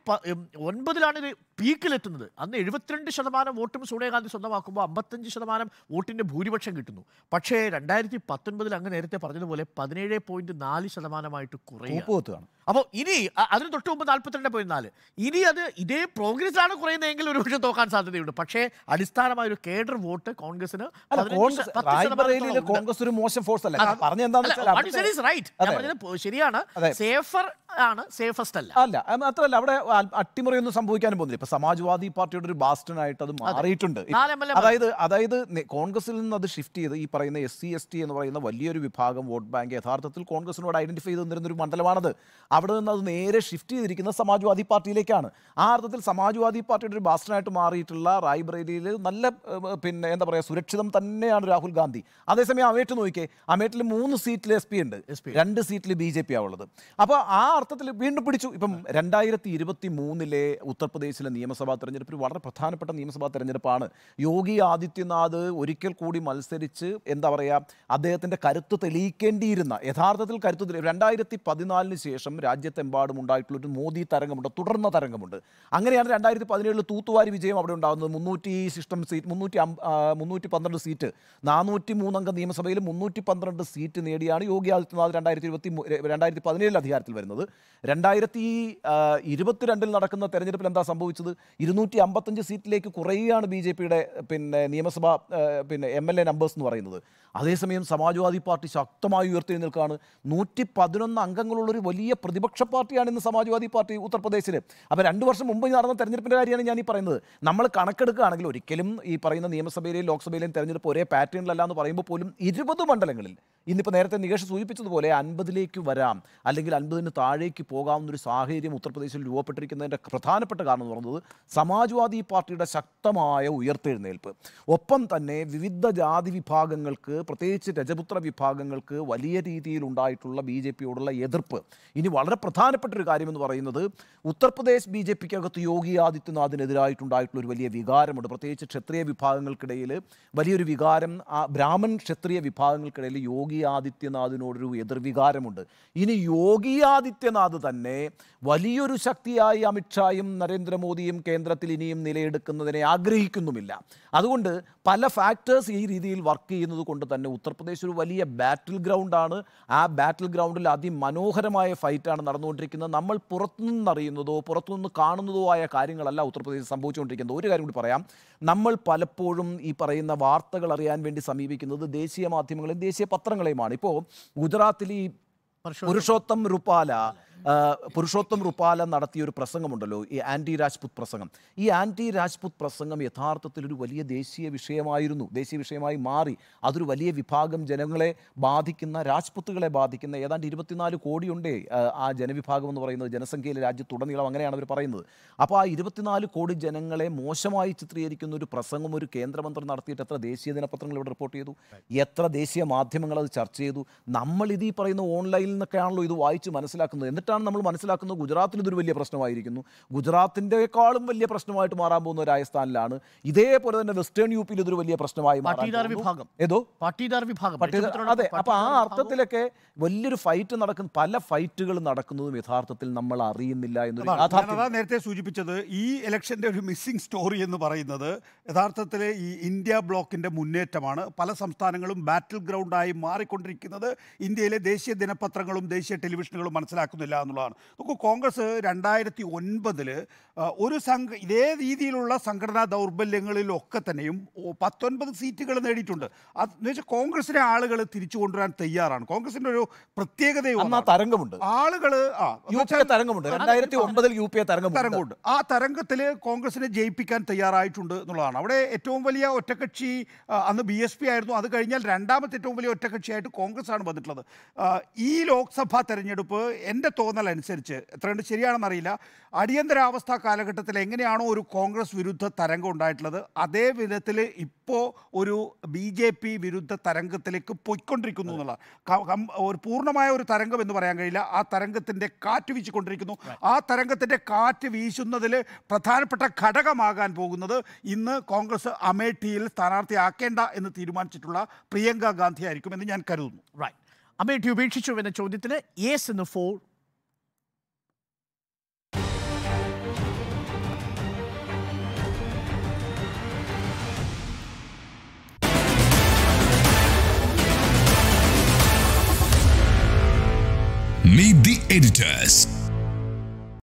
ഒൻപതിലാണ് ഇത് പീക്കിലെത്തുന്നത് അന്ന് എഴുപത്തിരണ്ട് ശതമാനം വോട്ടും സോണിയാഗാന്ധി സ്വന്തമാക്കുമ്പോൾ അമ്പത്തഞ്ച് ശതമാനം വോട്ടിന്റെ ഭൂരിപക്ഷം കിട്ടുന്നു പക്ഷേ രണ്ടായിരത്തി പത്തൊൻപതിൽ അങ്ങ് നേരത്തെ പറഞ്ഞതുപോലെ പതിനേഴ് പോയിന്റ് നാല് ശതമാനമായിട്ട് കുറയുകയാണ് അപ്പോൾ ഇനി അതിന് തൊട്ട് മുമ്പ് നാൽപ്പത്തിരണ്ട് പോയിന്റ് നാല് ഇനി അത് ഇതേ ആണ് കുറയുന്നതെങ്കിൽ ഒരു പക്ഷേ തോക്കാൻ സാധ്യതയുണ്ട് പക്ഷേ അടിസ്ഥാനമായ ഒരു കേഡർ വോട്ട് കോൺഗ്രസിന് കോൺഗ്രസ് ഒരു മോശം ഫോഴ്സ് അല്ല പറഞ്ഞു ശരിയാണ് സേഫർ ആണ് സേഫസ്റ്റ് അല്ല അല്ല മാത്രമല്ല അവിടെ അട്ടിമറിയൊന്നും സംഭവിക്കാനും പോകുന്നില്ല ഇപ്പൊ സമാജ്വാദി പാർട്ടിയുടെ ഒരു ബാസ്റ്റനായിട്ട് അത് മാറിയിട്ടുണ്ട് അതായത് അതായത് കോൺഗ്രസിൽ നിന്ന് അത് ഷിഫ്റ്റ് ചെയ്ത് ഈ പറയുന്ന എസ് സി എസ് ടി എന്ന് പറയുന്ന വലിയൊരു വിഭാഗം വോട്ട് ബാങ്ക് യഥാർത്ഥത്തിൽ കോൺഗ്രസിനോട് ഐഡന്റിഫൈ ചെയ്ത് നിന്നിരുന്ന ഒരു മണ്ഡലമാണത് അവിടെ നിന്ന് അത് നേരെ ഷിഫ്റ്റ് ചെയ്തിരിക്കുന്ന സമാജ്വാദി പാർട്ടിയിലേക്കാണ് ആ അർത്ഥത്തിൽ സമാജ്വാദി പാർട്ടിയുടെ ഒരു ബാസ്റ്റനായിട്ട് മാറിയിട്ടുള്ള റായ്ബ്രേലിയിൽ നല്ല പിന്നെ എന്താ പറയുക സുരക്ഷിതം തന്നെയാണ് രാഹുൽ ഗാന്ധി അതേസമയം അവയിട്ട് നോക്കി നോക്കിയേ അമേട്ടിൽ മൂന്ന് സീറ്റിൽ എസ് പി ഉണ്ട് രണ്ട് സീറ്റിൽ ബി ജെ പി ആവുള്ളത് അപ്പോൾ ആ അർത്ഥത്തിൽ വീണ്ടും പിടിച്ചു ഇപ്പം രണ്ടായിരത്തി ഇരുപത്തി മൂന്നിലെ ഉത്തർപ്രദേശിലെ നിയമസഭാ തെരഞ്ഞെടുപ്പ് വളരെ പ്രധാനപ്പെട്ട നിയമസഭാ തെരഞ്ഞെടുപ്പാണ് യോഗി ആദിത്യനാഥ് ഒരിക്കൽ കൂടി മത്സരിച്ച് എന്താ പറയുക അദ്ദേഹത്തിൻ്റെ കരുത്ത് തെളിയിക്കേണ്ടിയിരുന്ന യഥാർത്ഥത്തിൽ കരുത്ത് രണ്ടായിരത്തി പതിനാലിന് ശേഷം രാജ്യത്തെമ്പാടും ഉണ്ടായിട്ടുള്ള ഒരു മോദി തരംഗമുണ്ട് തുടർന്ന തരംഗമുണ്ട് അങ്ങനെയാണ് രണ്ടായിരത്തി പതിനേഴിൽ തൂത്തുവാരി വിജയം അവിടെ ഉണ്ടാകുന്നത് മുന്നൂറ്റി സിസ്റ്റം സീറ്റ് മുന്നൂറ്റി മുന്നൂറ്റി പന്ത്രണ്ട് സീറ്റ് നാനൂറ്റി മൂന്നംഗ നിയമസഭയിൽ മുന്നൂറ്റി ഇരുന്നൂറ്റി പന്ത്രണ്ട് സീറ്റ് നേടിയാണ് യോഗി ആദിത്യനാഥ് രണ്ടായിരത്തി ഇരുപത്തി രണ്ടായിരത്തി പതിനേഴിൽ അധികാരത്തിൽ വരുന്നത് രണ്ടായിരത്തി ഇരുപത്തിരണ്ടിൽ നടക്കുന്ന തെരഞ്ഞെടുപ്പിൽ എന്താ സംഭവിച്ചത് ഇരുന്നൂറ്റി അമ്പത്തഞ്ച് സീറ്റിലേക്ക് കുറയുകയാണ് ബി ജെ പിയുടെ പിന്നെ നിയമസഭ പിന്നെ എം എൽ എ നമ്പേഴ്സ് എന്ന് പറയുന്നത് അതേസമയം സമാജ്വാദി പാർട്ടി ശക്തമായി നിൽക്കുകയാണ് നൂറ്റി പതിനൊന്ന് അംഗങ്ങളുള്ളൊരു വലിയ പ്രതിപക്ഷ പാർട്ടിയാണ് ഇന്ന് സമാജ്വാദി പാർട്ടി ഉത്തർപ്രദേശിൽ അപ്പോൾ രണ്ട് വർഷം മുമ്പ് നടന്ന തെരഞ്ഞെടുപ്പിൻ്റെ കാര്യമാണ് ഞാൻ ഈ പറയുന്നത് നമ്മൾ കണക്കെടുക്കുകയാണെങ്കിൽ ഒരിക്കലും ഈ പറയുന്ന നിയമസഭയിലെയും ലോക്സഭയിലെയും തെരഞ്ഞെടുപ്പ് ഒരേ പാറ്റേണിലല്ല എന്ന് പറയുമ്പോൾ പോലും ഇരുപത് മണ്ഡലങ്ങളിൽ ഇന്നിപ്പോൾ നേരത്തെ നികേഷ് സൂചിപ്പിച്ചതുപോലെ അൻപതിലേക്ക് വരാം അല്ലെങ്കിൽ അൻപതിന് താഴേക്ക് പോകാവുന്നൊരു സാഹചര്യം ഉത്തർപ്രദേശിൽ രൂപപ്പെട്ടിരിക്കുന്നതിൻ്റെ പ്രധാനപ്പെട്ട കാരണം എന്ന് പറയുന്നത് സമാജ്വാദി പാർട്ടിയുടെ ശക്തമായ ഉയർത്തെഴുന്നേൽപ്പ് ഒപ്പം തന്നെ വിവിധ ജാതി വിഭാഗങ്ങൾക്ക് പ്രത്യേകിച്ച് രജപുത്ര വിഭാഗങ്ങൾക്ക് വലിയ രീതിയിലുണ്ടായിട്ടുള്ള ബി ജെ പിയോടുള്ള എതിർപ്പ് ഇനി വളരെ പ്രധാനപ്പെട്ട ഒരു കാര്യമെന്ന് പറയുന്നത് ഉത്തർപ്രദേശ് ബി ജെ പിക്കകത്ത് യോഗി ആദിത്യനാഥിനെതിരായിട്ടുണ്ടായിട്ടുള്ള ഒരു വലിയ വികാരമുണ്ട് പ്രത്യേകിച്ച് ക്ഷത്രിയ വിഭാഗങ്ങൾക്കിടയിൽ വലിയൊരു വികാരം ആ ബ്രാഹ്മൺ ക്ഷത്രിയ വിഭാഗങ്ങൾ മുസ്ലിങ്ങൾക്കിടയിൽ യോഗി ആദിത്യനാഥിനോടൊരു എതിർവികാരമുണ്ട് ഇനി യോഗി ആദിത്യനാഥ് തന്നെ വലിയൊരു ശക്തിയായി അമിത്ഷായും നരേന്ദ്രമോദിയും കേന്ദ്രത്തിൽ ഇനിയും നിലയെടുക്കുന്നതിനെ ആഗ്രഹിക്കുന്നുമില്ല അതുകൊണ്ട് പല ഫാക്ടേഴ്സ് ഈ രീതിയിൽ വർക്ക് ചെയ്യുന്നത് കൊണ്ട് തന്നെ ഉത്തർപ്രദേശ് ഒരു വലിയ ബാറ്റിൽ ഗ്രൗണ്ടാണ് ആ ബാറ്റിൽ ഗ്രൗണ്ടിൽ അതിമനോഹരമായ ഫൈറ്റാണ് നടന്നുകൊണ്ടിരിക്കുന്നത് നമ്മൾ പുറത്തുനിന്ന് അറിയുന്നതോ പുറത്തുനിന്ന് കാണുന്നതോ ആയ കാര്യങ്ങളല്ല ഉത്തർപ്രദേശിൽ സംഭവിച്ചുകൊണ്ടിരിക്കുന്നത് ഒരു കാര്യം കൂടി പറയാം നമ്മൾ പലപ്പോഴും ഈ പറയുന്ന വാർത്തകൾ അറിയാൻ വേണ്ടി സമീപിക്കുന്നത് ദേശീയ മാധ്യമങ്ങളെയും ദേശീയ പത്രങ്ങളെയുമാണ് ഇപ്പോൾ ഗുജറാത്തിൽ ഈ പുരുഷോത്തം റുപാല പുരുഷോത്തം റുപാല നടത്തിയ ഒരു പ്രസംഗമുണ്ടല്ലോ ഈ ആൻറ്റി രാജ്പുത് പ്രസംഗം ഈ ആൻറ്റി രാജ്പുത് പ്രസംഗം യഥാർത്ഥത്തിൽ ഒരു വലിയ ദേശീയ വിഷയമായിരുന്നു ദേശീയ വിഷയമായി മാറി അതൊരു വലിയ വിഭാഗം ജനങ്ങളെ ബാധിക്കുന്ന രാജ്പുത്തുകളെ ബാധിക്കുന്ന ഏതാണ്ട് ഇരുപത്തിനാല് കോടിയുണ്ടേ ആ ജനവിഭാഗം എന്ന് പറയുന്നത് ജനസംഖ്യയിലെ രാജ്യത്തുടനീളം അങ്ങനെയാണ് അവർ പറയുന്നത് അപ്പോൾ ആ ഇരുപത്തിനാല് കോടി ജനങ്ങളെ മോശമായി ചിത്രീകരിക്കുന്ന ഒരു പ്രസംഗം ഒരു കേന്ദ്രമന്ത്രി നടത്തിയിട്ട് എത്ര ദേശീയ ദിനപത്രങ്ങൾ ഇവിടെ റിപ്പോർട്ട് ചെയ്തു എത്ര ദേശീയ മാധ്യമങ്ങൾ അത് ചർച്ച ചെയ്തു നമ്മളിത് ഈ പറയുന്ന ഓൺലൈനിൽ നിന്നൊക്കെയാണല്ലോ ഇത് വായിച്ച് മനസ്സിലാക്കുന്നത് എന്നിട്ടാണ് പിന്നീടാണ് നമ്മൾ മനസ്സിലാക്കുന്നത് ഗുജറാത്തിൽ ഇതൊരു വലിയ പ്രശ്നമായിരിക്കുന്നു ഗുജറാത്തിൻ്റെക്കാളും വലിയ പ്രശ്നമായിട്ട് മാറാൻ പോകുന്ന രാജസ്ഥാനിലാണ് ഇതേപോലെ തന്നെ വെസ്റ്റേൺ യു പിയിൽ ഇതൊരു വലിയ പ്രശ്നമായി പാട്ടീദാർ വിഭാഗം ഏതോ വിഭാഗം അതെ അപ്പോൾ ആ അർത്ഥത്തിലൊക്കെ വലിയൊരു ഫൈറ്റ് നടക്കുന്ന പല ഫൈറ്റുകൾ നടക്കുന്നതും യഥാർത്ഥത്തിൽ നമ്മൾ അറിയുന്നില്ല എന്നൊരു നേരത്തെ സൂചിപ്പിച്ചത് ഈ ഇലക്ഷന്റെ ഒരു മിസ്സിംഗ് സ്റ്റോറി എന്ന് പറയുന്നത് യഥാർത്ഥത്തിൽ ഈ ഇന്ത്യ ബ്ലോക്കിന്റെ മുന്നേറ്റമാണ് പല സംസ്ഥാനങ്ങളും ബാറ്റിൽ ഗ്രൗണ്ടായി മാറിക്കൊണ്ടിരിക്കുന്നത് ഇന്ത്യയിലെ ദേശീയ ദിനപത്രങ്ങളും ദേശീയ ടെലിവിഷനുകളും മനസ്സിലാക്കുന്നില്ല എന്നുള്ളതാണ് നമുക്ക് കോൺഗ്രസ് രണ്ടായിരത്തി ഒൻപതിൽ ഒരു സംഘ ഇതേ രീതിയിലുള്ള സംഘടനാ ദൗർബല്യങ്ങളിലൊക്കെ തന്നെയും പത്തൊൻപത് സീറ്റുകൾ നേടിയിട്ടുണ്ട് എന്ന് വെച്ചാൽ കോൺഗ്രസിനെ ആളുകൾ തിരിച്ചു കൊണ്ടുവരാൻ തയ്യാറാണ് കോൺഗ്രസിന്റെ ഒരു പ്രത്യേകതയും തരംഗമുണ്ട് ആളുകൾ ആ തരംഗമുണ്ട് തരംഗമുണ്ട് ആ തരംഗത്തിൽ കോൺഗ്രസിനെ ജയിപ്പിക്കാൻ തയ്യാറായിട്ടുണ്ട് എന്നുള്ളതാണ് അവിടെ ഏറ്റവും വലിയ ഒറ്റക്കക്ഷി അന്ന് ബി എസ് പി ആയിരുന്നു അത് കഴിഞ്ഞാൽ രണ്ടാമത്തെ ഏറ്റവും വലിയ ഒറ്റക്കക്ഷിയായിട്ട് കോൺഗ്രസ് ആണ് വന്നിട്ടുള്ളത് ഈ ലോക്സഭാ തെരഞ്ഞെടുപ്പ് എൻ്റെ തോന്നൽ തോന്നലനുസരിച്ച് എത്രയുണ്ട് അറിയില്ല അടിയന്തരാവസ്ഥ കാലഘട്ടത്തിൽ എങ്ങനെയാണോ ഒരു കോൺഗ്രസ് വിരുദ്ധ തരംഗം ഉണ്ടായിട്ടുള്ളത് അതേ വിധത്തിൽ ഇപ്പോൾ ഒരു ബി ജെ പി വിരുദ്ധ തരംഗത്തിലേക്ക് പൊയ്ക്കൊണ്ടിരിക്കുന്നു എന്നുള്ള ഒരു പൂർണ്ണമായ ഒരു തരംഗം എന്ന് പറയാൻ കഴിയില്ല ആ തരംഗത്തിൻ്റെ കാറ്റ് വീശിക്കൊണ്ടിരിക്കുന്നു ആ തരംഗത്തിൻ്റെ കാറ്റ് വീശുന്നതിൽ പ്രധാനപ്പെട്ട ഘടകമാകാൻ പോകുന്നത് ഇന്ന് കോൺഗ്രസ് അമേഠിയിൽ സ്ഥാനാർത്ഥിയാക്കേണ്ട എന്ന് തീരുമാനിച്ചിട്ടുള്ള പ്രിയങ്ക ഗാന്ധി ആയിരിക്കും എന്ന് ഞാൻ കരുതുന്നു റൈറ്റ് അമേഠി ഉപേക്ഷിച്ചു എന്ന ചോദ്യത്തിന് യെസ് എന്ന് ഫോർ editors.